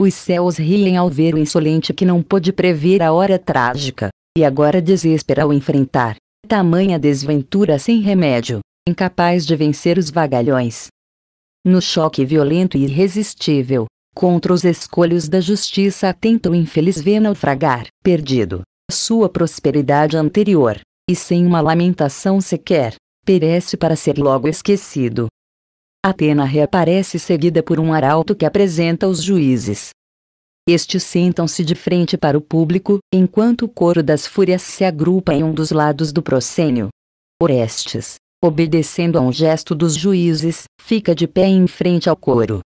Os céus riem ao ver o insolente que não pôde prever a hora trágica, e agora desespera ao enfrentar tamanha desventura sem remédio, incapaz de vencer os vagalhões. No choque violento e irresistível, contra os escolhos da justiça tenta o infeliz vê naufragar, perdido, sua prosperidade anterior, e sem uma lamentação sequer, perece para ser logo esquecido. Atena reaparece seguida por um arauto que apresenta os juízes, estes sentam-se de frente para o público, enquanto o coro das fúrias se agrupa em um dos lados do proscênio. Orestes, obedecendo a um gesto dos juízes, fica de pé em frente ao coro.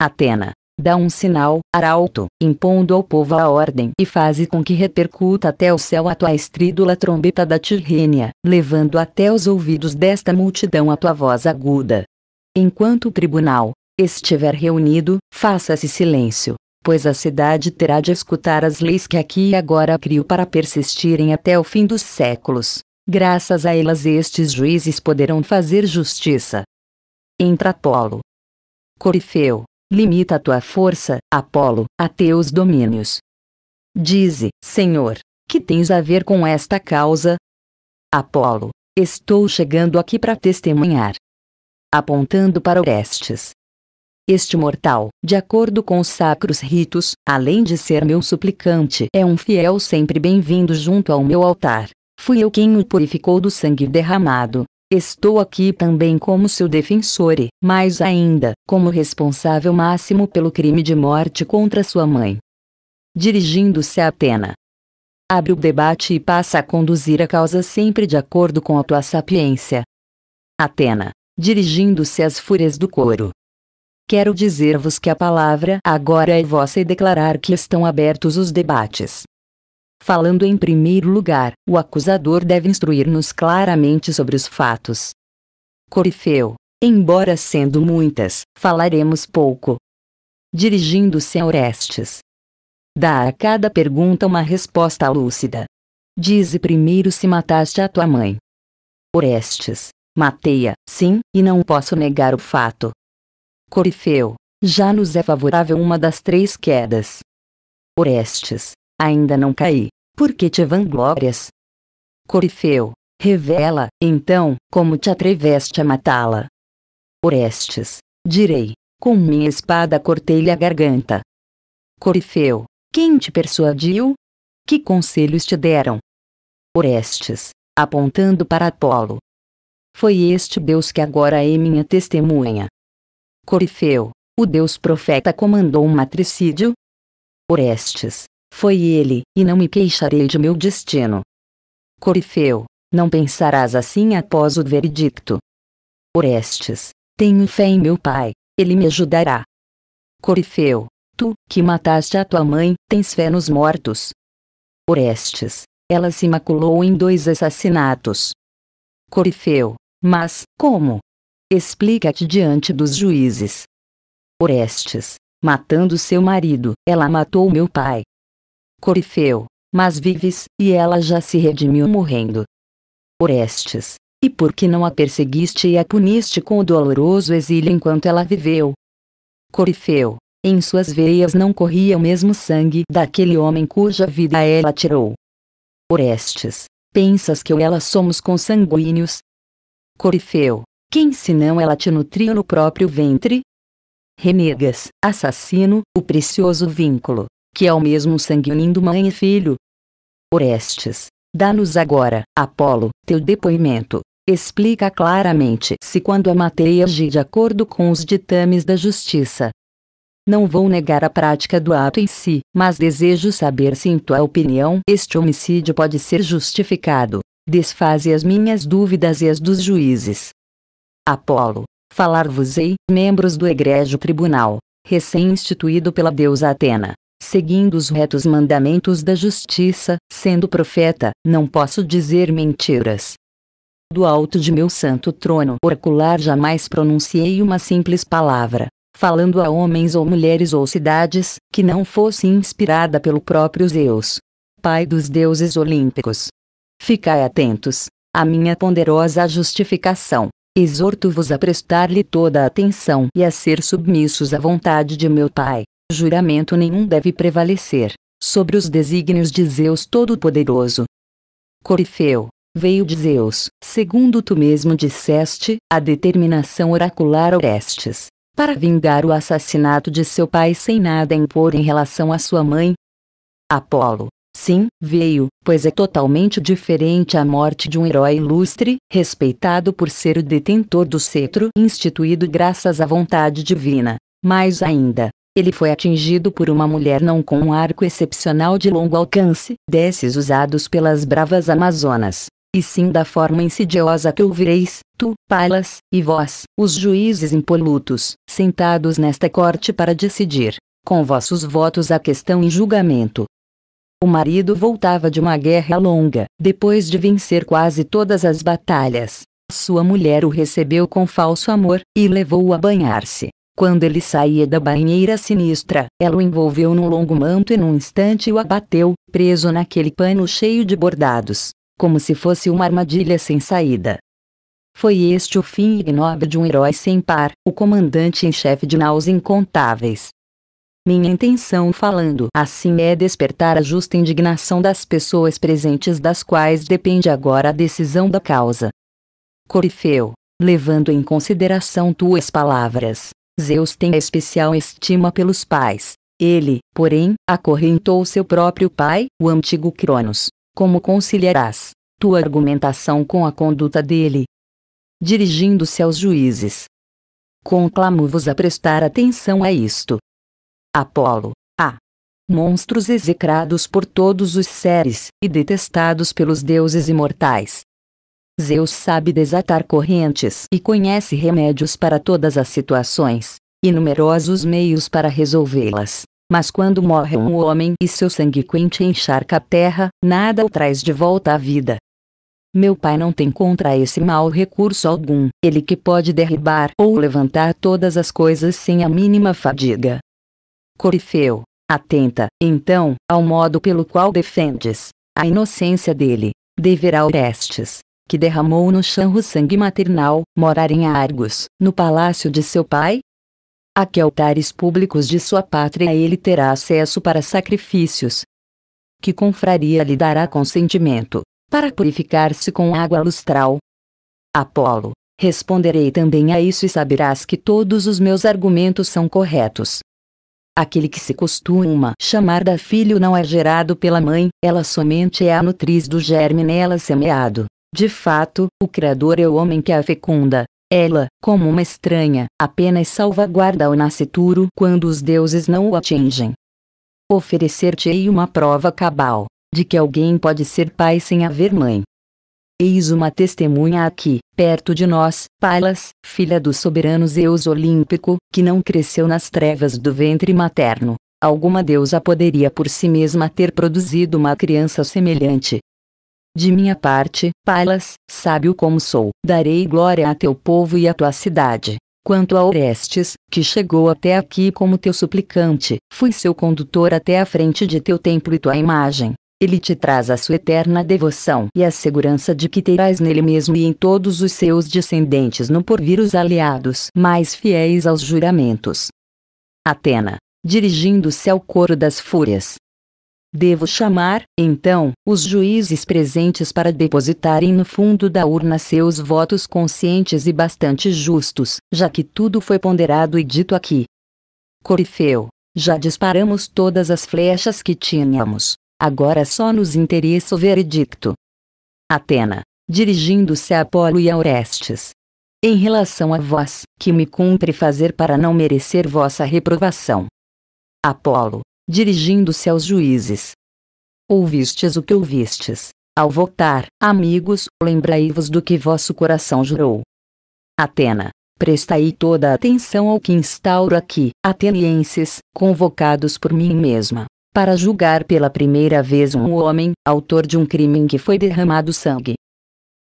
Atena, dá um sinal, arauto, impondo ao povo a ordem e faze com que repercuta até o céu a tua estrídula trombeta da Tirrênia, levando até os ouvidos desta multidão a tua voz aguda. Enquanto o tribunal estiver reunido, faça-se silêncio, pois a cidade terá de escutar as leis que aqui e agora crio para persistirem até o fim dos séculos. Graças a elas estes juízes poderão fazer justiça. Entra Apolo. Corifeu, limita a tua força, Apolo, a teus domínios. Dize, Senhor, que tens a ver com esta causa? Apolo, estou chegando aqui para testemunhar. Apontando para Orestes, este mortal, de acordo com os sacros ritos, além de ser meu suplicante, é um fiel sempre bem-vindo junto ao meu altar. Fui eu quem o purificou do sangue derramado. Estou aqui também como seu defensor e, mais ainda, como responsável máximo pelo crime de morte contra sua mãe. Dirigindo-se a Atena, abre o debate e passa a conduzir a causa sempre de acordo com a tua sapiência. Atena, dirigindo-se às fúrias do coro, Quero dizer-vos que a palavra agora é vossa e declarar que estão abertos os debates. Falando em primeiro lugar, o acusador deve instruir-nos claramente sobre os fatos. Corifeu. Embora sendo muitas, falaremos pouco. Dirigindo-se a Orestes. Dá a cada pergunta uma resposta lúcida. Dize primeiro se mataste a tua mãe. Orestes. Matei-a, sim, e não posso negar o fato. Corifeu, já nos é favorável uma das três quedas. Orestes, ainda não caí, porque te vanglórias? Corifeu, revela, então, como te atreveste a matá-la. Orestes, direi, com minha espada cortei-lhe a garganta. Corifeu, quem te persuadiu? Que conselhos te deram? Orestes, apontando para Apolo. Foi este Deus que agora é minha testemunha, Corifeu, o deus profeta comandou um matricídio? Orestes, foi ele, e não me queixarei de meu destino. Corifeu, não pensarás assim após o veredicto. Orestes, tenho fé em meu pai, ele me ajudará. Corifeu, tu, que mataste a tua mãe, tens fé nos mortos. Orestes, ela se maculou em dois assassinatos. Corifeu, mas, como? Explica-te diante dos juízes. Orestes, matando seu marido, ela matou meu pai. Corifeu, mas vives, e ela já se redimiu morrendo. Orestes, e por que não a perseguiste e a puniste com o doloroso exílio enquanto ela viveu? Corifeu, em suas veias não corria o mesmo sangue daquele homem cuja vida ela tirou. Orestes, pensas que eu e ela somos consanguíneos? Corifeu, quem senão ela te nutriu no próprio ventre? Renegas, assassino, o precioso vínculo, que é o mesmo sangue unindo mãe e filho. Orestes, dá-nos agora, Apolo, teu depoimento. Explica claramente se quando a matei agi de acordo com os ditames da justiça. Não vou negar a prática do ato em si, mas desejo saber se, em tua opinião, este homicídio pode ser justificado. Desfaze as minhas dúvidas e as dos juízes. Apolo, falar-vos-ei, membros do egrégio tribunal, recém-instituído pela deusa Atena, seguindo os retos mandamentos da justiça, sendo profeta, não posso dizer mentiras. Do alto de meu santo trono oracular jamais pronunciei uma simples palavra, falando a homens ou mulheres ou cidades, que não fosse inspirada pelo próprio Zeus, Pai dos deuses olímpicos. Ficai atentos, à minha ponderosa justificação exorto-vos a prestar-lhe toda a atenção e a ser submissos à vontade de meu Pai. Juramento nenhum deve prevalecer sobre os desígnios de Zeus Todo-Poderoso. Corifeu, veio de Zeus, segundo tu mesmo disseste, a determinação oracular Orestes, para vingar o assassinato de seu pai sem nada impor em relação à sua mãe. Apolo, Sim, veio, pois é totalmente diferente a morte de um herói ilustre, respeitado por ser o detentor do cetro instituído graças à vontade divina. Mais ainda, ele foi atingido por uma mulher não com um arco excepcional de longo alcance, desses usados pelas bravas amazonas. E sim da forma insidiosa que ouvireis, tu, palas, e vós, os juízes impolutos, sentados nesta corte para decidir, com vossos votos a questão em julgamento, o marido voltava de uma guerra longa, depois de vencer quase todas as batalhas. Sua mulher o recebeu com falso amor e levou-o a banhar-se. Quando ele saía da banheira sinistra, ela o envolveu num longo manto e num instante o abateu, preso naquele pano cheio de bordados, como se fosse uma armadilha sem saída. Foi este o fim ignóbil de um herói sem par, o comandante em chefe de naus incontáveis. Minha intenção falando assim é despertar a justa indignação das pessoas presentes das quais depende agora a decisão da causa. Corifeu, levando em consideração tuas palavras, Zeus tem especial estima pelos pais. Ele, porém, acorrentou seu próprio pai, o antigo Cronos. Como conciliarás tua argumentação com a conduta dele? Dirigindo-se aos juízes. Conclamo-vos a prestar atenção a isto, Apolo, a. Monstros execrados por todos os seres e detestados pelos deuses imortais. Zeus sabe desatar correntes e conhece remédios para todas as situações, e numerosos meios para resolvê-las. Mas quando morre um homem e seu sangue quente encharca a terra, nada o traz de volta à vida. Meu pai não tem contra esse mal recurso algum, ele que pode derribar ou levantar todas as coisas sem a mínima fadiga, Corifeu, atenta, então, ao modo pelo qual defendes a inocência dele. Deverá Orestes, que derramou no chão o sangue maternal, morar em Argos, no palácio de seu pai? A que altares públicos de sua pátria ele terá acesso para sacrifícios? Que confraria lhe dará consentimento, para purificar-se com água lustral? Apolo, responderei também a isso e saberás que todos os meus argumentos são corretos. Aquele que se costuma chamar da filho não é gerado pela mãe, ela somente é a nutriz do germe nela semeado. De fato, o Criador é o homem que a fecunda. Ela, como uma estranha, apenas salvaguarda o nascituro quando os deuses não o atingem. Oferecer-te-ei uma prova cabal de que alguém pode ser pai sem haver mãe. Eis uma testemunha aqui, perto de nós, Palas, filha do soberano Zeus Olímpico, que não cresceu nas trevas do ventre materno. Alguma deusa poderia por si mesma ter produzido uma criança semelhante. De minha parte, Palas, sábio como sou, darei glória a teu povo e à tua cidade. Quanto a Orestes, que chegou até aqui como teu suplicante, fui seu condutor até a frente de teu templo e tua imagem ele te traz a sua eterna devoção e a segurança de que terás nele mesmo e em todos os seus descendentes no porvir os aliados mais fiéis aos juramentos. Atena, dirigindo-se ao coro das fúrias. Devo chamar, então, os juízes presentes para depositarem no fundo da urna seus votos conscientes e bastante justos, já que tudo foi ponderado e dito aqui. Corifeu, já disparamos todas as flechas que tínhamos agora só nos interessa o veredicto. Atena, dirigindo-se a Apolo e a Orestes. Em relação a vós, que me cumpre fazer para não merecer vossa reprovação? Apolo, dirigindo-se aos juízes. Ouvistes o que ouvistes. Ao votar, amigos, lembrai-vos do que vosso coração jurou. Atena, prestai toda a atenção ao que instauro aqui, atenienses, convocados por mim mesma para julgar pela primeira vez um homem, autor de um crime em que foi derramado sangue.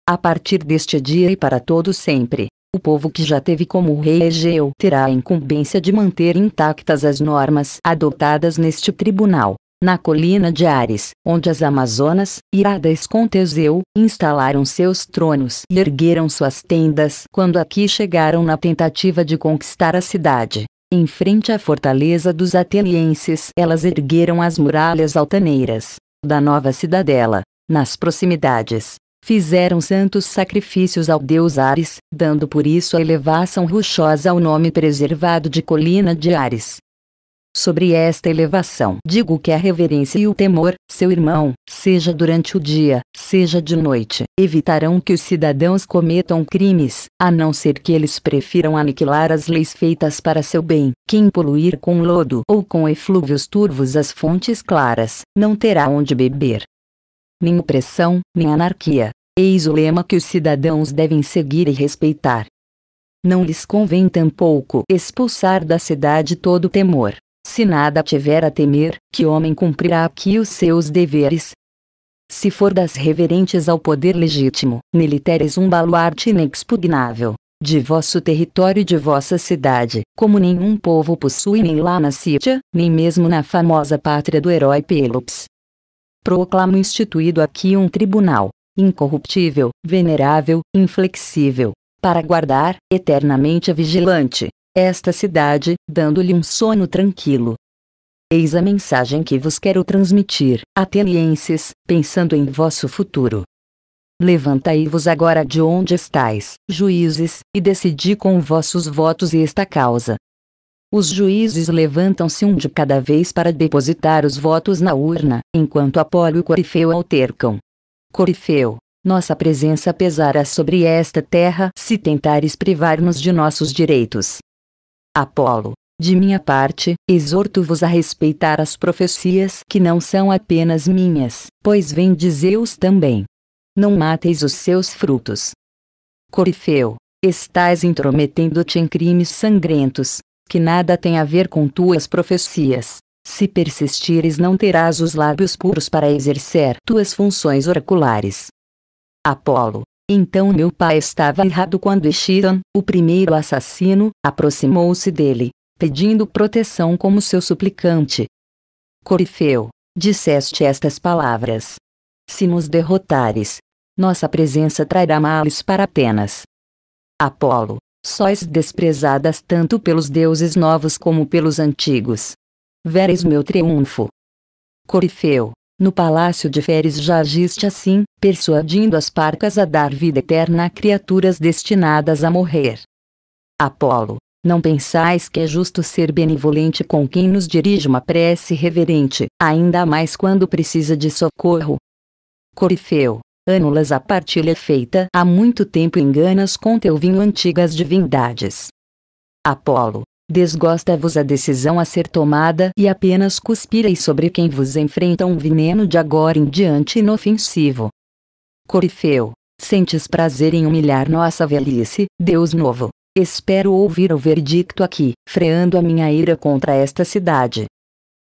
A partir deste dia e para todo sempre, o povo que já teve como rei Egeu terá a incumbência de manter intactas as normas adotadas neste tribunal. Na colina de Ares, onde as Amazonas, iradas com Teseu, instalaram seus tronos e ergueram suas tendas quando aqui chegaram na tentativa de conquistar a cidade. Em frente à fortaleza dos atenienses, elas ergueram as muralhas altaneiras da nova cidadela. Nas proximidades, fizeram santos sacrifícios ao deus Ares, dando por isso a elevação rochosa ao nome preservado de Colina de Ares. Sobre esta elevação, digo que a reverência e o temor, seu irmão, seja durante o dia, seja de noite, evitarão que os cidadãos cometam crimes, a não ser que eles prefiram aniquilar as leis feitas para seu bem. Quem poluir com lodo ou com eflúvios turvos as fontes claras, não terá onde beber. Nem opressão, nem anarquia. Eis o lema que os cidadãos devem seguir e respeitar. Não lhes convém tampouco expulsar da cidade todo o temor, se nada tiver a temer, que homem cumprirá aqui os seus deveres? Se for das reverentes ao poder legítimo, nele teres um baluarte inexpugnável, de vosso território e de vossa cidade, como nenhum povo possui nem lá na Síria, nem mesmo na famosa pátria do herói Pelops. Proclamo instituído aqui um tribunal, incorruptível, venerável, inflexível, para guardar, eternamente vigilante, esta cidade, dando-lhe um sono tranquilo. Eis a mensagem que vos quero transmitir, atenienses, pensando em vosso futuro. Levantai-vos agora de onde estáis, juízes, e decidi com vossos votos esta causa. Os juízes levantam-se um de cada vez para depositar os votos na urna, enquanto Apolo e Corifeu altercam. Corifeu, nossa presença pesará sobre esta terra se tentares privar-nos de nossos direitos. Apolo, de minha parte, exorto-vos a respeitar as profecias que não são apenas minhas, pois vêm de Zeus também. Não mateis os seus frutos. Corifeu, estás intrometendo-te em crimes sangrentos, que nada têm a ver com tuas profecias. Se persistires, não terás os lábios puros para exercer tuas funções oraculares. Apolo, então meu pai estava errado quando Shiran, o primeiro assassino, aproximou-se dele, pedindo proteção como seu suplicante. Corifeu, disseste estas palavras. Se nos derrotares, nossa presença trará males para Atenas. Apolo, sois desprezadas tanto pelos deuses novos como pelos antigos. Veres meu triunfo. Corifeu, no palácio de Feres já agiste assim, persuadindo as parcas a dar vida eterna a criaturas destinadas a morrer. Apolo, não pensais que é justo ser benevolente com quem nos dirige uma prece reverente, ainda mais quando precisa de socorro? Corifeu, anulas a partilha feita há muito tempo enganas com teu vinho antigas divindades. Apolo, Desgosta-vos a decisão a ser tomada e apenas cuspireis sobre quem vos enfrenta um veneno de agora em diante inofensivo. Corifeu, sentes prazer em humilhar nossa velhice, Deus novo. Espero ouvir o verdicto aqui, freando a minha ira contra esta cidade.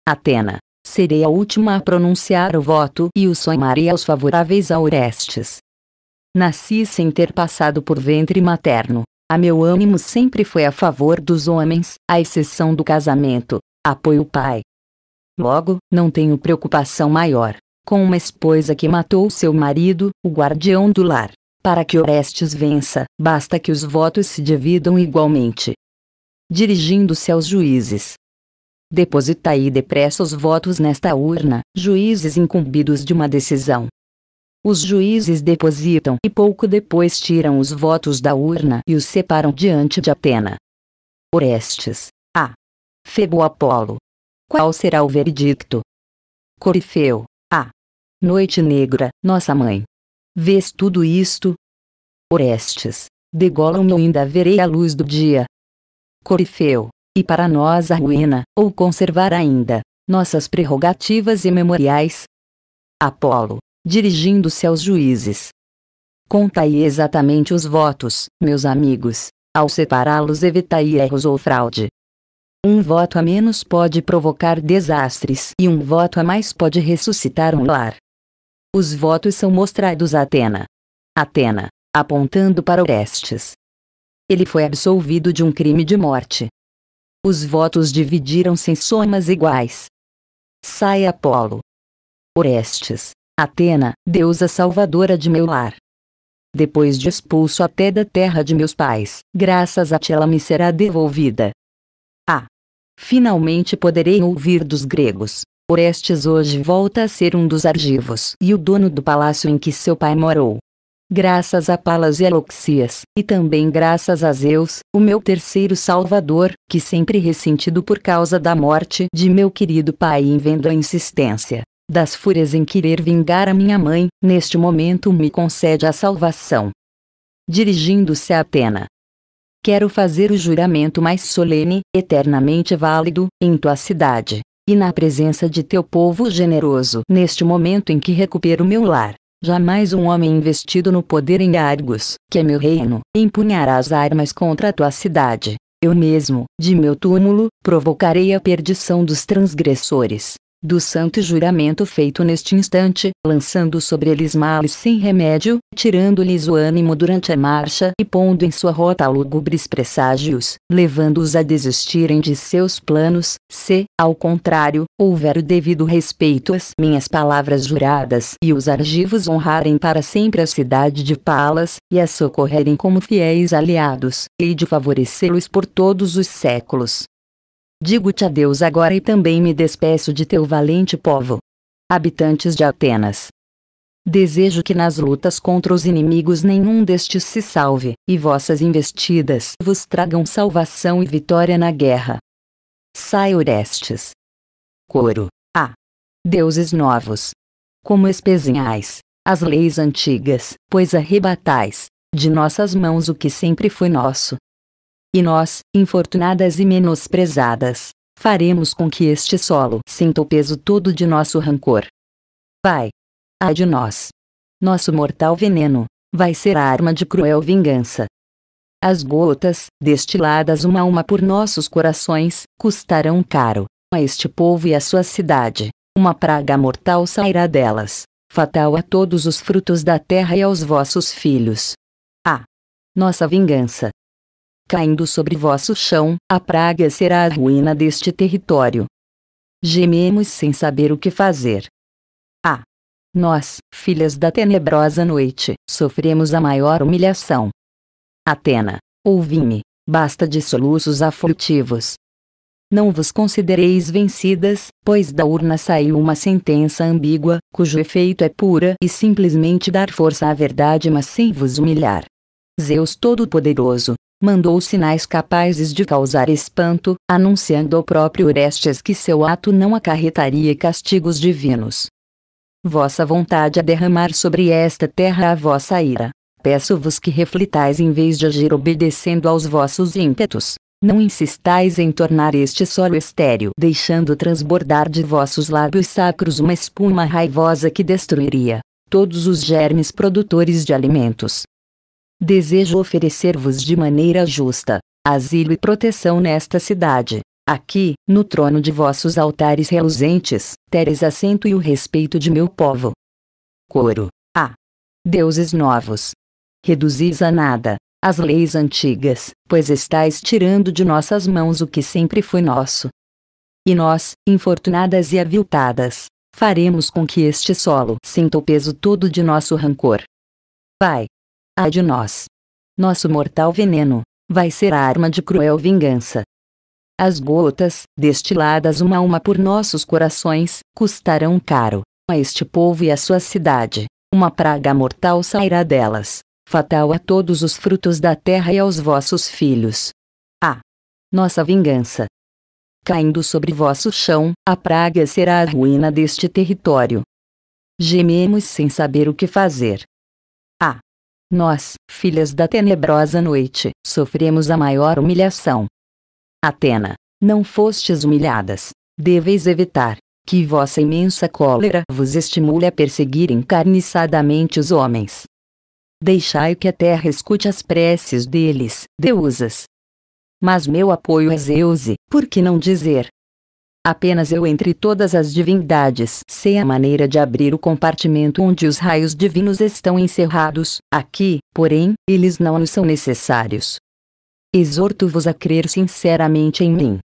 Atena, serei a última a pronunciar o voto e o somarei aos favoráveis a Orestes. Nasci sem ter passado por ventre materno, a meu ânimo sempre foi a favor dos homens, à exceção do casamento. Apoio o pai. Logo, não tenho preocupação maior. Com uma esposa que matou seu marido, o guardião do lar. Para que Orestes vença, basta que os votos se dividam igualmente. Dirigindo-se aos juízes. Depositai depressa os votos nesta urna, juízes incumbidos de uma decisão, os juízes depositam e pouco depois tiram os votos da urna e os separam diante de Atena. Orestes. A. Febo Apolo. Qual será o veredicto? Corifeu. A. Noite Negra, nossa mãe. Vês tudo isto? Orestes. degolam ou ainda verei a luz do dia. Corifeu. E para nós a ruína, ou conservar ainda, nossas prerrogativas e memoriais? Apolo dirigindo-se aos juízes. Contai exatamente os votos, meus amigos, ao separá-los evitai erros ou fraude. Um voto a menos pode provocar desastres e um voto a mais pode ressuscitar um lar. Os votos são mostrados a Atena. Atena, apontando para Orestes. Ele foi absolvido de um crime de morte. Os votos dividiram-se em somas iguais. Sai Apolo. Orestes, Atena, deusa salvadora de meu lar. Depois de expulso até da terra de meus pais, graças a ti ela me será devolvida. Ah! Finalmente poderei ouvir dos gregos. Orestes hoje volta a ser um dos argivos e o dono do palácio em que seu pai morou. Graças a Palas e Aloxias, e também graças a Zeus, o meu terceiro salvador, que sempre ressentido por causa da morte de meu querido pai em vendo a insistência das fúrias em querer vingar a minha mãe, neste momento me concede a salvação. Dirigindo-se a Atena. Quero fazer o juramento mais solene, eternamente válido, em tua cidade, e na presença de teu povo generoso, neste momento em que recupero meu lar. Jamais um homem investido no poder em Argos, que é meu reino, empunhará as armas contra a tua cidade. Eu mesmo, de meu túmulo, provocarei a perdição dos transgressores do santo juramento feito neste instante, lançando sobre eles males sem remédio, tirando-lhes o ânimo durante a marcha e pondo em sua rota lúgubres presságios, levando-os a desistirem de seus planos, se, ao contrário, houver o devido respeito às minhas palavras juradas e os argivos honrarem para sempre a cidade de Palas, e a socorrerem como fiéis aliados, e de favorecê-los por todos os séculos. Digo-te adeus agora e também me despeço de teu valente povo. Habitantes de Atenas. Desejo que nas lutas contra os inimigos nenhum destes se salve, e vossas investidas vos tragam salvação e vitória na guerra. Sai Orestes. Coro. A. Ah, deuses novos. Como espezinhais, as leis antigas, pois arrebatais, de nossas mãos o que sempre foi nosso, e nós, infortunadas e menosprezadas, faremos com que este solo sinta o peso todo de nosso rancor. Vai! Ai de nós! Nosso mortal veneno vai ser a arma de cruel vingança. As gotas, destiladas uma a uma por nossos corações, custarão caro a este povo e à sua cidade. Uma praga mortal sairá delas, fatal a todos os frutos da terra e aos vossos filhos. Ah! Nossa vingança caindo sobre vosso chão, a praga será a ruína deste território. Gememos sem saber o que fazer. Ah! Nós, filhas da tenebrosa noite, sofremos a maior humilhação. Atena, ouvi-me, basta de soluços aflitivos. Não vos considereis vencidas, pois da urna saiu uma sentença ambígua, cujo efeito é pura e simplesmente dar força à verdade mas sem vos humilhar. Zeus Todo-Poderoso, mandou sinais capazes de causar espanto, anunciando ao próprio Orestes que seu ato não acarretaria castigos divinos. Vossa vontade a é derramar sobre esta terra a vossa ira. Peço-vos que reflitais em vez de agir obedecendo aos vossos ímpetos. Não insistais em tornar este solo estéril, deixando transbordar de vossos lábios sacros uma espuma raivosa que destruiria todos os germes produtores de alimentos. Desejo oferecer-vos de maneira justa asilo e proteção nesta cidade. Aqui, no trono de vossos altares reluzentes, teres assento e o respeito de meu povo. Coro. A. Ah, deuses novos. Reduzis a nada, as leis antigas, pois estáis tirando de nossas mãos o que sempre foi nosso. E nós, infortunadas e aviltadas, faremos com que este solo sinta o peso todo de nosso rancor. Pai, de nós. Nosso mortal veneno vai ser a arma de cruel vingança. As gotas, destiladas uma a uma por nossos corações, custarão caro a este povo e à sua cidade. Uma praga mortal sairá delas, fatal a todos os frutos da terra e aos vossos filhos. Ah, nossa vingança. Caindo sobre vosso chão, a praga será a ruína deste território. Gememos sem saber o que fazer. Ah. Nós, filhas da tenebrosa noite, sofremos a maior humilhação. Atena, não fostes humilhadas, deveis evitar que vossa imensa cólera vos estimule a perseguir encarniçadamente os homens. Deixai que a terra escute as preces deles, deusas. Mas meu apoio é Zeus, e, por que não dizer, Apenas eu entre todas as divindades sei a maneira de abrir o compartimento onde os raios divinos estão encerrados, aqui, porém, eles não nos são necessários. Exorto-vos a crer sinceramente em mim.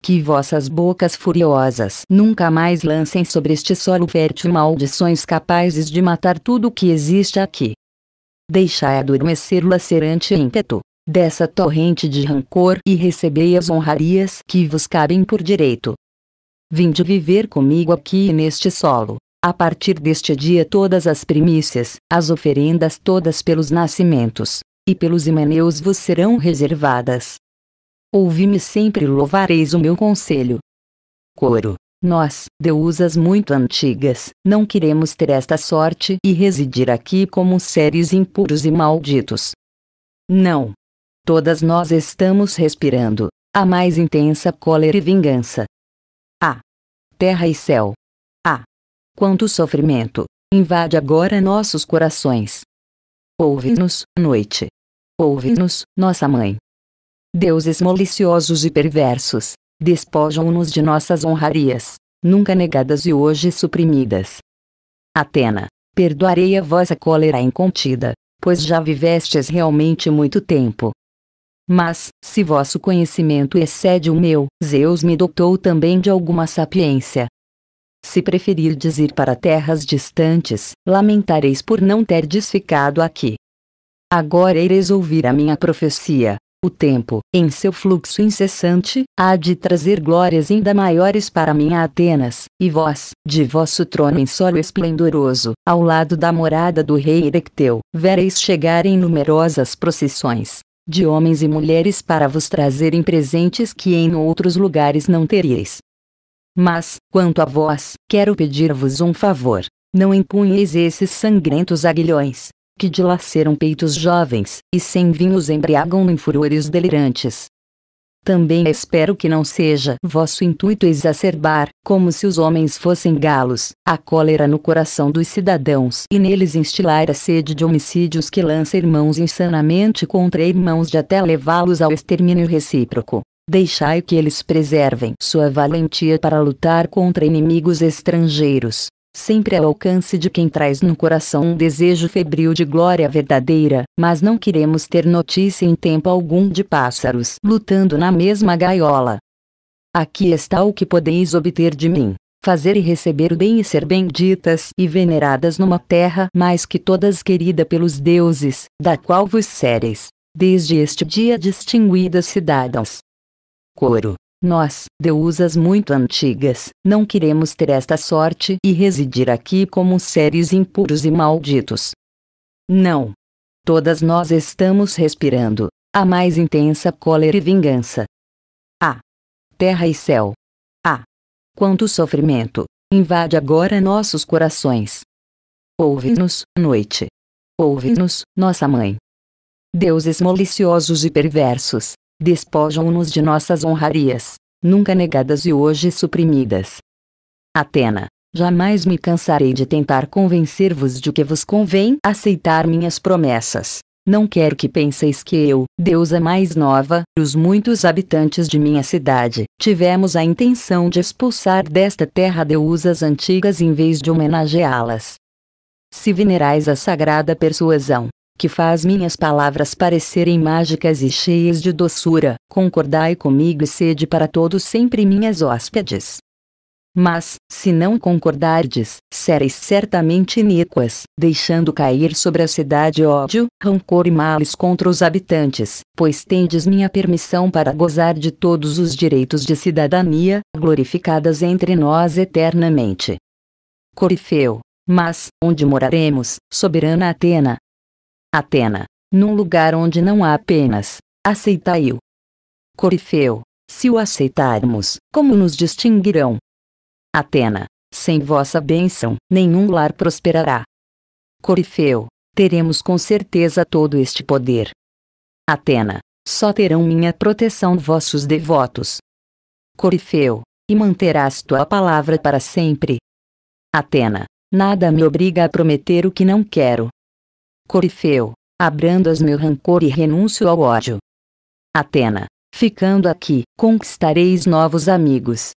Que vossas bocas furiosas nunca mais lancem sobre este solo fértil maldições capazes de matar tudo o que existe aqui. Deixai adormecer o lacerante ímpeto dessa torrente de rancor e recebei as honrarias que vos cabem por direito. Vinde viver comigo aqui neste solo. A partir deste dia todas as primícias, as oferendas todas pelos nascimentos, e pelos imaneus vos serão reservadas. Ouvi-me sempre e louvareis o meu conselho. Coro. Nós, deusas muito antigas, não queremos ter esta sorte e residir aqui como seres impuros e malditos. Não, Todas nós estamos respirando a mais intensa cólera e vingança. Ah! Terra e céu! Ah! Quanto sofrimento invade agora nossos corações! Ouve-nos, noite! Ouve-nos, nossa mãe! Deuses maliciosos e perversos, despojam-nos de nossas honrarias, nunca negadas e hoje suprimidas. Atena, perdoarei a vossa cólera incontida, pois já vivestes realmente muito tempo, mas, se vosso conhecimento excede o meu, Zeus me dotou também de alguma sapiência. Se preferirdes ir para terras distantes, lamentareis por não terdes ficado aqui. Agora ireis ouvir a minha profecia. O tempo, em seu fluxo incessante, há de trazer glórias ainda maiores para minha Atenas, e vós, de vosso trono em solo esplendoroso, ao lado da morada do rei Erecteu, vereis chegarem numerosas procissões, de homens e mulheres para vos trazerem presentes que em outros lugares não teríeis. Mas, quanto a vós, quero pedir-vos um favor. Não empunheis esses sangrentos aguilhões, que dilaceram peitos jovens, e sem vinhos embriagam em furores delirantes, também espero que não seja vosso intuito exacerbar, como se os homens fossem galos, a cólera no coração dos cidadãos e neles instilar a sede de homicídios que lança irmãos insanamente contra irmãos de até levá-los ao extermínio recíproco. Deixai que eles preservem sua valentia para lutar contra inimigos estrangeiros, sempre ao alcance de quem traz no coração um desejo febril de glória verdadeira, mas não queremos ter notícia em tempo algum de pássaros lutando na mesma gaiola. Aqui está o que podeis obter de mim fazer e receber o bem e ser benditas e veneradas numa terra mais que todas querida pelos deuses, da qual vos sereis, desde este dia distinguidas cidadãos. Coro. Nós, deusas muito antigas, não queremos ter esta sorte e residir aqui como seres impuros e malditos. Não. Todas nós estamos respirando a mais intensa cólera e vingança. Ah! Terra e céu! Ah! Quanto sofrimento invade agora nossos corações! Ouve-nos, noite! Ouve-nos, nossa mãe! Deuses maliciosos e perversos, despojam-nos de nossas honrarias, nunca negadas e hoje suprimidas. Atena, jamais me cansarei de tentar convencer-vos de que vos convém aceitar minhas promessas. Não quero que penseis que eu, deusa mais nova, e os muitos habitantes de minha cidade, tivemos a intenção de expulsar desta terra deusas antigas em vez de homenageá-las. Se venerais a sagrada persuasão, que faz minhas palavras parecerem mágicas e cheias de doçura, concordai comigo e sede para todos sempre minhas hóspedes. Mas, se não concordardes, sereis certamente iníquas, deixando cair sobre a cidade ódio, rancor e males contra os habitantes, pois tendes minha permissão para gozar de todos os direitos de cidadania, glorificadas entre nós eternamente. Corifeu. Mas, onde moraremos, soberana Atena, Atena, num lugar onde não há penas, aceitai-o. Corifeu, se o aceitarmos, como nos distinguirão? Atena, sem vossa bênção, nenhum lar prosperará. Corifeu, teremos com certeza todo este poder. Atena, só terão minha proteção vossos devotos. Corifeu, e manterás tua palavra para sempre. Atena, nada me obriga a prometer o que não quero. Corifeu, abrandas meu rancor e renuncio ao ódio. Atena, ficando aqui, conquistareis novos amigos.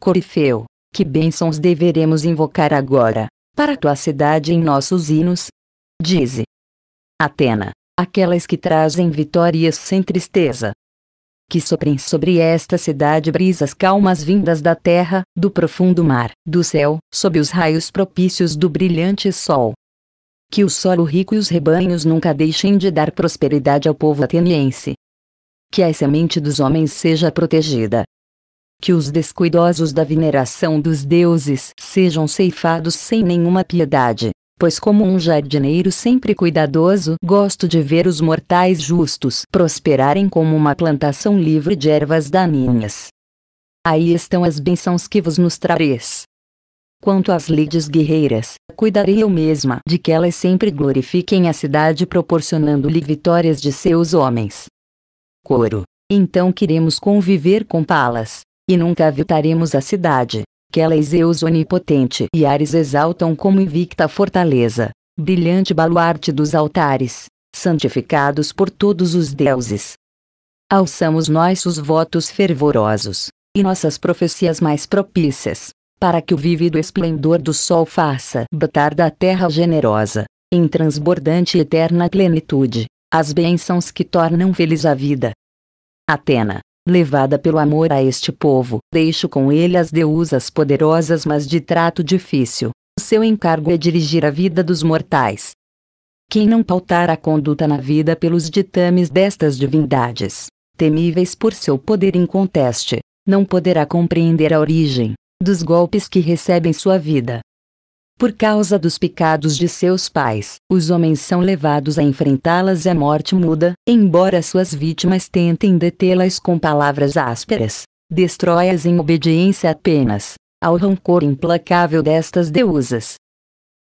Corifeu, que bênçãos deveremos invocar agora, para tua cidade em nossos hinos? Dize. Atena, aquelas que trazem vitórias sem tristeza. Que soprem sobre esta cidade brisas calmas vindas da terra, do profundo mar, do céu, sob os raios propícios do brilhante sol. Que o solo rico e os rebanhos nunca deixem de dar prosperidade ao povo ateniense. Que a semente dos homens seja protegida. Que os descuidosos da veneração dos deuses sejam ceifados sem nenhuma piedade, pois, como um jardineiro sempre cuidadoso, gosto de ver os mortais justos prosperarem como uma plantação livre de ervas daninhas. Aí estão as bênçãos que vos nos trareis. Quanto às lides guerreiras, cuidarei eu mesma de que elas sempre glorifiquem a cidade proporcionando-lhe vitórias de seus homens. Coro. Então queremos conviver com Palas, e nunca aviltaremos a cidade, que ela e é Zeus onipotente e Ares exaltam como invicta fortaleza, brilhante baluarte dos altares, santificados por todos os deuses. Alçamos nossos votos fervorosos, e nossas profecias mais propícias, para que o vívido esplendor do sol faça brotar da terra generosa, em transbordante e eterna plenitude, as bênçãos que tornam feliz a vida. Atena, levada pelo amor a este povo, deixo com ele as deusas poderosas mas de trato difícil, seu encargo é dirigir a vida dos mortais. Quem não pautar a conduta na vida pelos ditames destas divindades, temíveis por seu poder inconteste, não poderá compreender a origem, dos golpes que recebem sua vida. Por causa dos pecados de seus pais, os homens são levados a enfrentá-las e a morte muda, embora suas vítimas tentem detê-las com palavras ásperas. Destrói-as em obediência apenas ao rancor implacável destas deusas.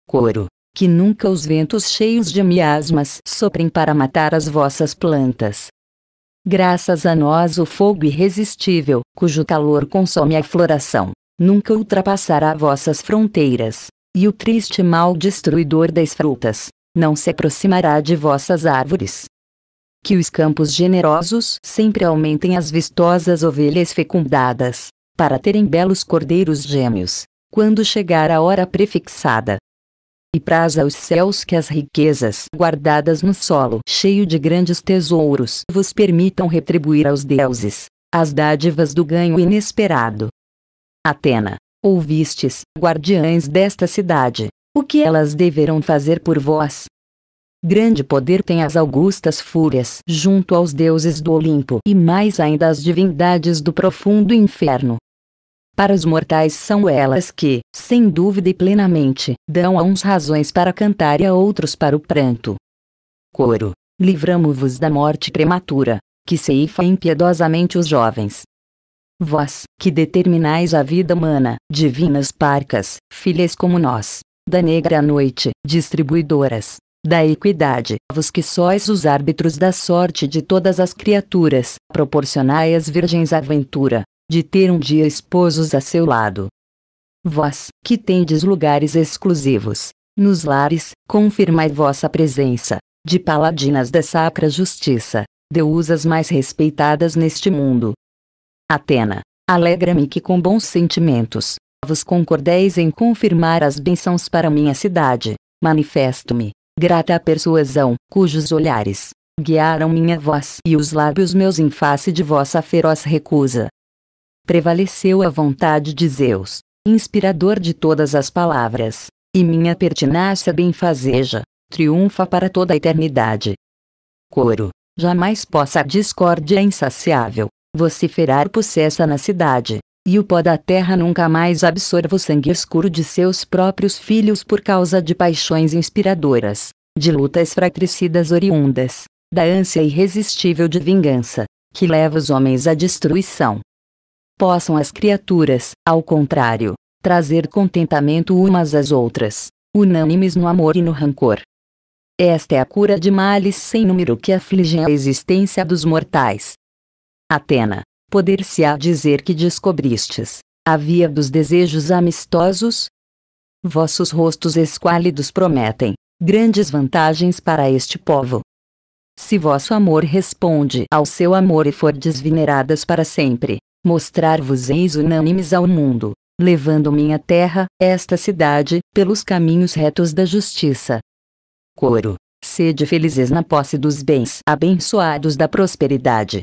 Coro, que nunca os ventos cheios de miasmas soprem para matar as vossas plantas. Graças a nós o fogo irresistível, cujo calor consome a floração, nunca ultrapassará vossas fronteiras, e o triste mal destruidor das frutas, não se aproximará de vossas árvores. Que os campos generosos sempre aumentem as vistosas ovelhas fecundadas, para terem belos cordeiros gêmeos, quando chegar a hora prefixada. E praza aos céus que as riquezas guardadas no solo cheio de grandes tesouros vos permitam retribuir aos deuses as dádivas do ganho inesperado, Atena, ouvistes, guardiães desta cidade, o que elas deverão fazer por vós? Grande poder tem as augustas fúrias junto aos deuses do Olimpo e mais ainda as divindades do profundo inferno. Para os mortais são elas que, sem dúvida e plenamente, dão a uns razões para cantar e a outros para o pranto. Coro: Livramo-vos da morte prematura, que ceifa impiedosamente os jovens, Vós, que determinais a vida humana, divinas parcas, filhas como nós, da negra noite, distribuidoras da equidade, vos que sois os árbitros da sorte de todas as criaturas, proporcionai às virgens a ventura de ter um dia esposos a seu lado. Vós, que tendes lugares exclusivos, nos lares, confirmai vossa presença, de paladinas da sacra justiça, deusas mais respeitadas neste mundo, Atena, alegra-me que com bons sentimentos, vos concordeis em confirmar as bênçãos para minha cidade. Manifesto-me, grata à persuasão, cujos olhares guiaram minha voz e os lábios meus em face de vossa feroz recusa. Prevaleceu a vontade de Zeus, inspirador de todas as palavras, e minha pertinácia benfazeja, triunfa para toda a eternidade. Coro, jamais possa a discórdia insaciável, vociferar possessa na cidade. E o pó da terra nunca mais absorva o sangue escuro de seus próprios filhos por causa de paixões inspiradoras, de lutas fratricidas oriundas, da ânsia irresistível de vingança, que leva os homens à destruição. Possam as criaturas, ao contrário, trazer contentamento umas às outras, unânimes no amor e no rancor. Esta é a cura de males sem número que afligem a existência dos mortais, Atena, poder-se-á dizer que descobristes a via dos desejos amistosos? Vossos rostos esquálidos prometem grandes vantagens para este povo. Se vosso amor responde ao seu amor e for desveneradas para sempre, mostrar-vos-eis unânimes ao mundo, levando minha terra, esta cidade, pelos caminhos retos da justiça. Coro. Sede felizes na posse dos bens abençoados da prosperidade.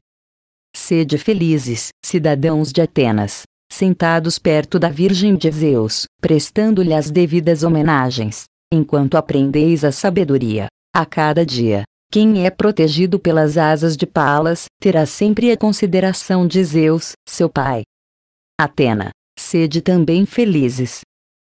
Sede felizes, cidadãos de Atenas, sentados perto da Virgem de Zeus, prestando-lhe as devidas homenagens, enquanto aprendeis a sabedoria, a cada dia. Quem é protegido pelas asas de Palas, terá sempre a consideração de Zeus, seu pai. Atena, sede também felizes.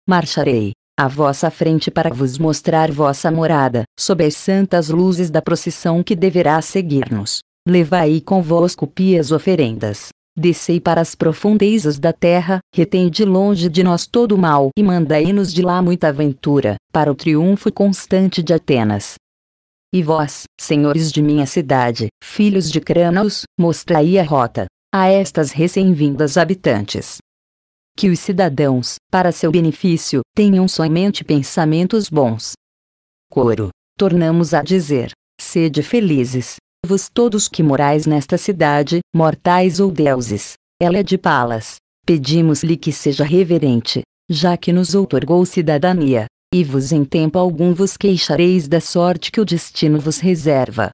Marcharei, à vossa frente para vos mostrar vossa morada, sob as santas luzes da procissão que deverá seguir-nos. Levai convosco pias oferendas. Descei para as profundezas da terra, retém de longe de nós todo o mal e mandai-nos de lá muita aventura, para o triunfo constante de Atenas. E vós, senhores de minha cidade, filhos de Cranaus, mostrai a rota a estas recém-vindas habitantes. Que os cidadãos, para seu benefício, tenham somente pensamentos bons. Coro. Tornamos a dizer: sede felizes, vos todos que morais nesta cidade, mortais ou deuses. Ela é de Palas. Pedimos-lhe que seja reverente, já que nos outorgou cidadania, e vos em tempo algum vos queixareis da sorte que o destino vos reserva.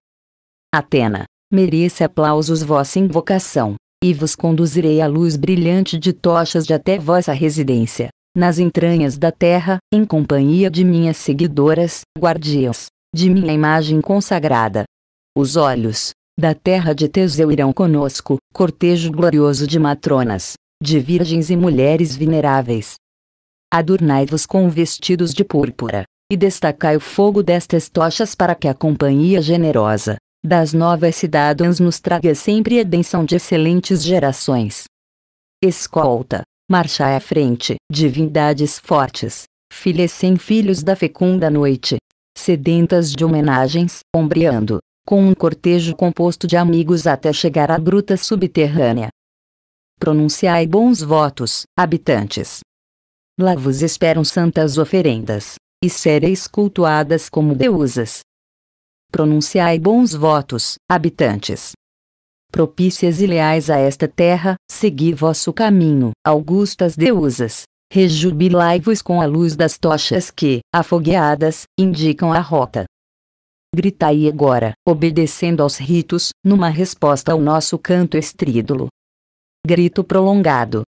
Atena, merece aplausos vossa invocação, e vos conduzirei à luz brilhante de tochas de até vossa residência, nas entranhas da terra, em companhia de minhas seguidoras, guardiãs, de minha imagem consagrada, os olhos da terra de Teseu irão conosco, cortejo glorioso de matronas, de virgens e mulheres veneráveis. Adornai-vos com vestidos de púrpura, e destacai o fogo destas tochas para que a companhia generosa das novas cidadãs nos traga sempre a benção de excelentes gerações. Escolta, marchai à frente, divindades fortes, filhas sem filhos da fecunda noite, sedentas de homenagens, ombreando com um cortejo composto de amigos até chegar à gruta subterrânea. Pronunciai bons votos, habitantes. Lá vos esperam santas oferendas, e sereis cultuadas como deusas. Pronunciai bons votos, habitantes. Propícias e leais a esta terra, segui vosso caminho, augustas deusas, Rejubilai-vos com a luz das tochas que, afogueadas, indicam a rota gritai agora, obedecendo aos ritos, numa resposta ao nosso canto estrídulo. Grito prolongado.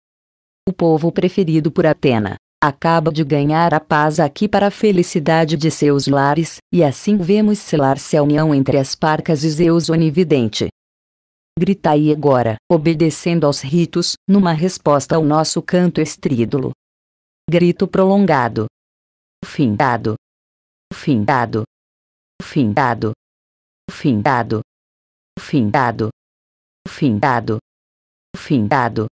O povo preferido por Atena acaba de ganhar a paz aqui para a felicidade de seus lares, e assim vemos selar-se a união entre as parcas e Zeus onividente. Gritai agora, obedecendo aos ritos, numa resposta ao nosso canto estrídulo. Grito prolongado. Fim dado. Fim dado findado findado findado findado findado